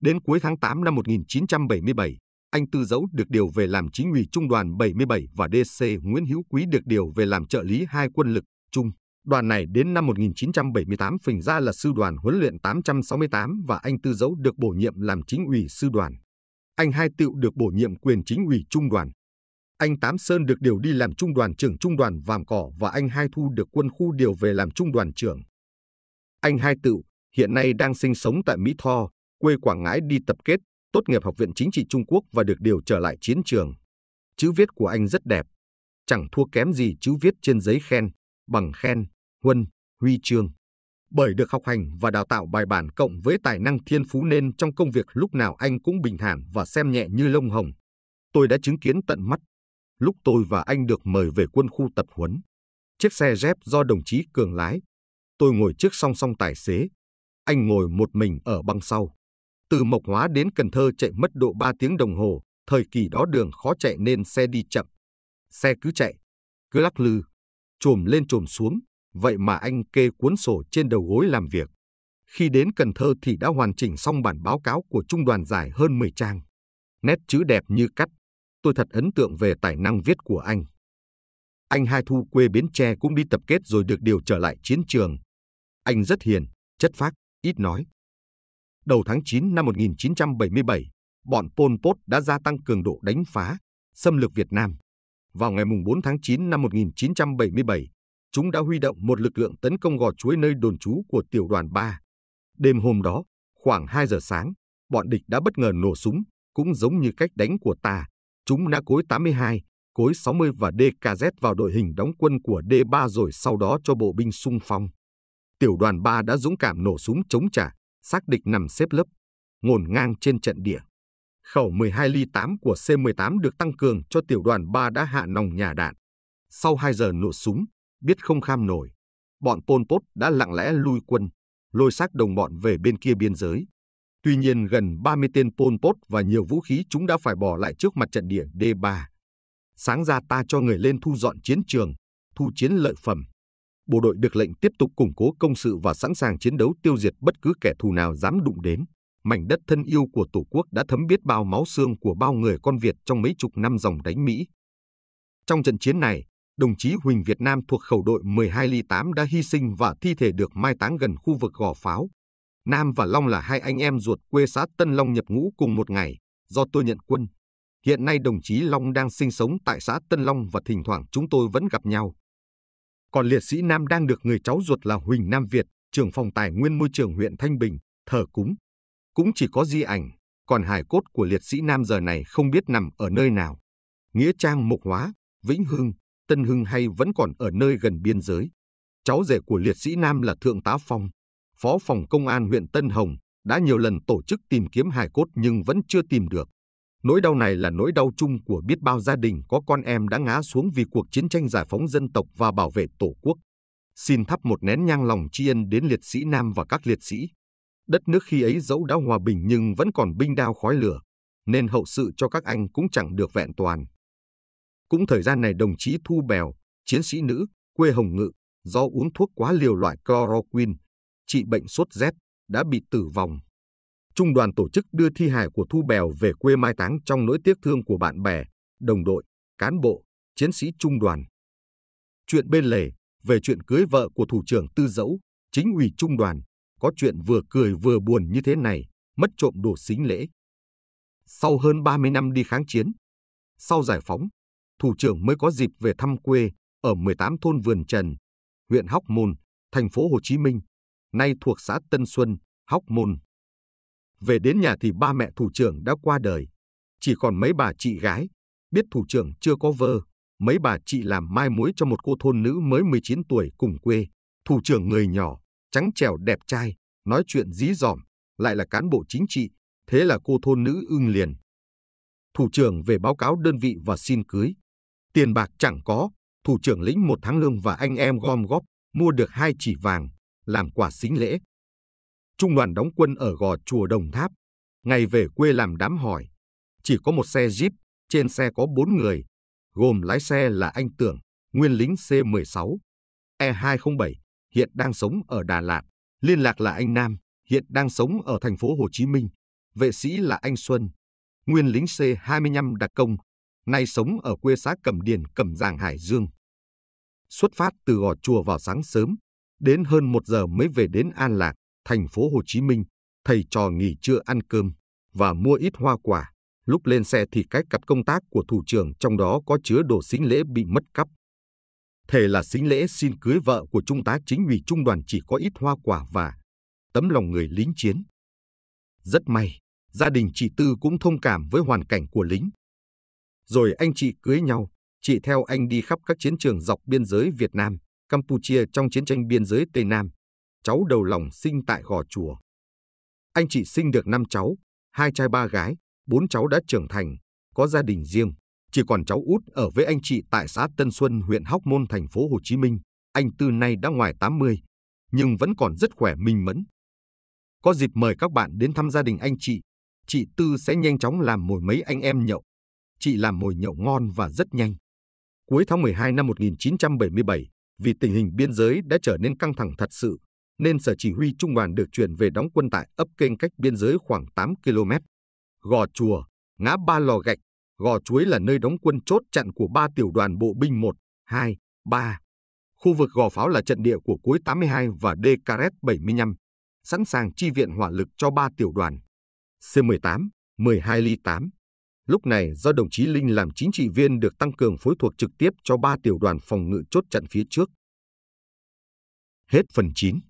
Đến cuối tháng 8 năm 1977, anh Tư Dấu được điều về làm chính ủy trung đoàn 77 và DC Nguyễn Hữu Quý được điều về làm trợ lý hai quân lực chung. Đoàn này đến năm 1978 phình ra là sư đoàn huấn luyện 868 và anh Tư Dấu được bổ nhiệm làm chính ủy sư đoàn. Anh Hai Tựu được bổ nhiệm quyền chính ủy trung đoàn. Anh Tám Sơn được điều đi làm trung đoàn trưởng trung đoàn Vàm Cỏ và anh Hai Thu được quân khu điều về làm trung đoàn trưởng. Anh Hai Tựu hiện nay đang sinh sống tại Mỹ Tho, quê Quảng Ngãi đi tập kết, tốt nghiệp Học viện Chính trị Trung Quốc và được điều trở lại chiến trường. Chữ viết của anh rất đẹp, chẳng thua kém gì chữ viết trên giấy khen, bằng khen, huân, huy chương. Bởi được học hành và đào tạo bài bản cộng với tài năng thiên phú nên trong công việc lúc nào anh cũng bình thản và xem nhẹ như lông hồng. Tôi đã chứng kiến tận mắt, lúc tôi và anh được mời về quân khu tập huấn. Chiếc xe dép do đồng chí Cường lái. Tôi ngồi trước song song tài xế. Anh ngồi một mình ở băng sau từ Mộc Hóa đến Cần Thơ chạy mất độ 3 tiếng đồng hồ, thời kỳ đó đường khó chạy nên xe đi chậm. Xe cứ chạy, cứ lắc lư, trồm lên trồm xuống, vậy mà anh kê cuốn sổ trên đầu gối làm việc. Khi đến Cần Thơ thì đã hoàn chỉnh xong bản báo cáo của trung đoàn dài hơn 10 trang. Nét chữ đẹp như cắt, tôi thật ấn tượng về tài năng viết của anh. Anh Hai Thu quê Bến Tre cũng đi tập kết rồi được điều trở lại chiến trường. Anh rất hiền, chất phác, ít nói, đầu tháng 9 năm 1977, bọn Pol Pot đã gia tăng cường độ đánh phá, xâm lược Việt Nam. Vào ngày 4 tháng 9 năm 1977, chúng đã huy động một lực lượng tấn công gò chuối nơi đồn trú của tiểu đoàn 3. Đêm hôm đó, khoảng 2 giờ sáng, bọn địch đã bất ngờ nổ súng, cũng giống như cách đánh của ta. Chúng đã cối 82, cối 60 và DKZ vào đội hình đóng quân của D3 rồi sau đó cho bộ binh sung phong. Tiểu đoàn 3 đã dũng cảm nổ súng chống trả, xác định nằm xếp lớp, ngổn ngang trên trận địa. Khẩu 12 ly 8 của C-18 được tăng cường cho tiểu đoàn 3 đã hạ nòng nhà đạn. Sau 2 giờ nổ súng, biết không kham nổi, bọn Pol Pot đã lặng lẽ lui quân, lôi xác đồng bọn về bên kia biên giới. Tuy nhiên gần 30 tên Pol Pot và nhiều vũ khí chúng đã phải bỏ lại trước mặt trận địa D3. Sáng ra ta cho người lên thu dọn chiến trường, thu chiến lợi phẩm bộ đội được lệnh tiếp tục củng cố công sự và sẵn sàng chiến đấu tiêu diệt bất cứ kẻ thù nào dám đụng đến. Mảnh đất thân yêu của Tổ quốc đã thấm biết bao máu xương của bao người con Việt trong mấy chục năm dòng đánh Mỹ. Trong trận chiến này, đồng chí Huỳnh Việt Nam thuộc khẩu đội 12 ly 8 đã hy sinh và thi thể được mai táng gần khu vực gò pháo. Nam và Long là hai anh em ruột quê xã Tân Long nhập ngũ cùng một ngày, do tôi nhận quân. Hiện nay đồng chí Long đang sinh sống tại xã Tân Long và thỉnh thoảng chúng tôi vẫn gặp nhau. Còn liệt sĩ Nam đang được người cháu ruột là Huỳnh Nam Việt, trưởng phòng tài nguyên môi trường huyện Thanh Bình, thờ cúng. Cũng chỉ có di ảnh, còn hải cốt của liệt sĩ Nam giờ này không biết nằm ở nơi nào. Nghĩa Trang mục Hóa, Vĩnh Hưng, Tân Hưng hay vẫn còn ở nơi gần biên giới. Cháu rể của liệt sĩ Nam là Thượng tá Phong, Phó phòng Công an huyện Tân Hồng, đã nhiều lần tổ chức tìm kiếm hải cốt nhưng vẫn chưa tìm được. Nỗi đau này là nỗi đau chung của biết bao gia đình có con em đã ngã xuống vì cuộc chiến tranh giải phóng dân tộc và bảo vệ Tổ quốc. Xin thắp một nén nhang lòng tri ân đến liệt sĩ Nam và các liệt sĩ. Đất nước khi ấy dẫu đã hòa bình nhưng vẫn còn binh đao khói lửa, nên hậu sự cho các anh cũng chẳng được vẹn toàn. Cũng thời gian này đồng chí Thu Bèo, chiến sĩ nữ, quê Hồng Ngự, do uống thuốc quá liều loại chloroquine, trị bệnh sốt rét, đã bị tử vong trung đoàn tổ chức đưa thi hài của Thu Bèo về quê mai táng trong nỗi tiếc thương của bạn bè, đồng đội, cán bộ, chiến sĩ trung đoàn. Chuyện bên lề về chuyện cưới vợ của thủ trưởng Tư Dẫu, chính ủy trung đoàn, có chuyện vừa cười vừa buồn như thế này, mất trộm đồ xính lễ. Sau hơn 30 năm đi kháng chiến, sau giải phóng, thủ trưởng mới có dịp về thăm quê ở 18 thôn Vườn Trần, huyện Hóc Môn, thành phố Hồ Chí Minh, nay thuộc xã Tân Xuân, Hóc Môn. Về đến nhà thì ba mẹ thủ trưởng đã qua đời. Chỉ còn mấy bà chị gái, biết thủ trưởng chưa có vợ, mấy bà chị làm mai mối cho một cô thôn nữ mới 19 tuổi cùng quê. Thủ trưởng người nhỏ, trắng trẻo đẹp trai, nói chuyện dí dỏm, lại là cán bộ chính trị, thế là cô thôn nữ ưng liền. Thủ trưởng về báo cáo đơn vị và xin cưới. Tiền bạc chẳng có, thủ trưởng lĩnh một tháng lương và anh em gom góp, mua được hai chỉ vàng, làm quà xính lễ trung đoàn đóng quân ở gò chùa Đồng Tháp, ngày về quê làm đám hỏi. Chỉ có một xe Jeep, trên xe có bốn người, gồm lái xe là anh Tưởng, nguyên lính C-16, E-207, hiện đang sống ở Đà Lạt, liên lạc là anh Nam, hiện đang sống ở thành phố Hồ Chí Minh, vệ sĩ là anh Xuân, nguyên lính C-25 đặc công, nay sống ở quê xã Cẩm Điền, Cẩm Giàng, Hải Dương. Xuất phát từ gò chùa vào sáng sớm, đến hơn một giờ mới về đến An Lạc thành phố Hồ Chí Minh, thầy trò nghỉ trưa ăn cơm và mua ít hoa quả. Lúc lên xe thì cái cặp công tác của thủ trưởng trong đó có chứa đồ xính lễ bị mất cắp. Thề là xính lễ xin cưới vợ của trung tá chính ủy trung đoàn chỉ có ít hoa quả và tấm lòng người lính chiến. Rất may, gia đình chị Tư cũng thông cảm với hoàn cảnh của lính. Rồi anh chị cưới nhau, chị theo anh đi khắp các chiến trường dọc biên giới Việt Nam, Campuchia trong chiến tranh biên giới Tây Nam, cháu đầu lòng sinh tại Gò Chùa. Anh chị sinh được 5 cháu, hai trai ba gái, bốn cháu đã trưởng thành, có gia đình riêng. Chỉ còn cháu út ở với anh chị tại xã Tân Xuân, huyện Hóc Môn, thành phố Hồ Chí Minh. Anh Tư nay đã ngoài 80, nhưng vẫn còn rất khỏe minh mẫn. Có dịp mời các bạn đến thăm gia đình anh chị, chị Tư sẽ nhanh chóng làm mồi mấy anh em nhậu. Chị làm mồi nhậu ngon và rất nhanh. Cuối tháng 12 năm 1977, vì tình hình biên giới đã trở nên căng thẳng thật sự, nên sở chỉ huy trung đoàn được chuyển về đóng quân tại ấp kênh cách biên giới khoảng 8 km. Gò chùa, ngã ba lò gạch, gò chuối là nơi đóng quân chốt chặn của ba tiểu đoàn bộ binh 1, 2, 3. Khu vực gò pháo là trận địa của cuối 82 và d DKRS 75, sẵn sàng chi viện hỏa lực cho ba tiểu đoàn. C-18, 12 ly 8. Lúc này do đồng chí Linh làm chính trị viên được tăng cường phối thuộc trực tiếp cho ba tiểu đoàn phòng ngự chốt chặn phía trước. Hết phần 9.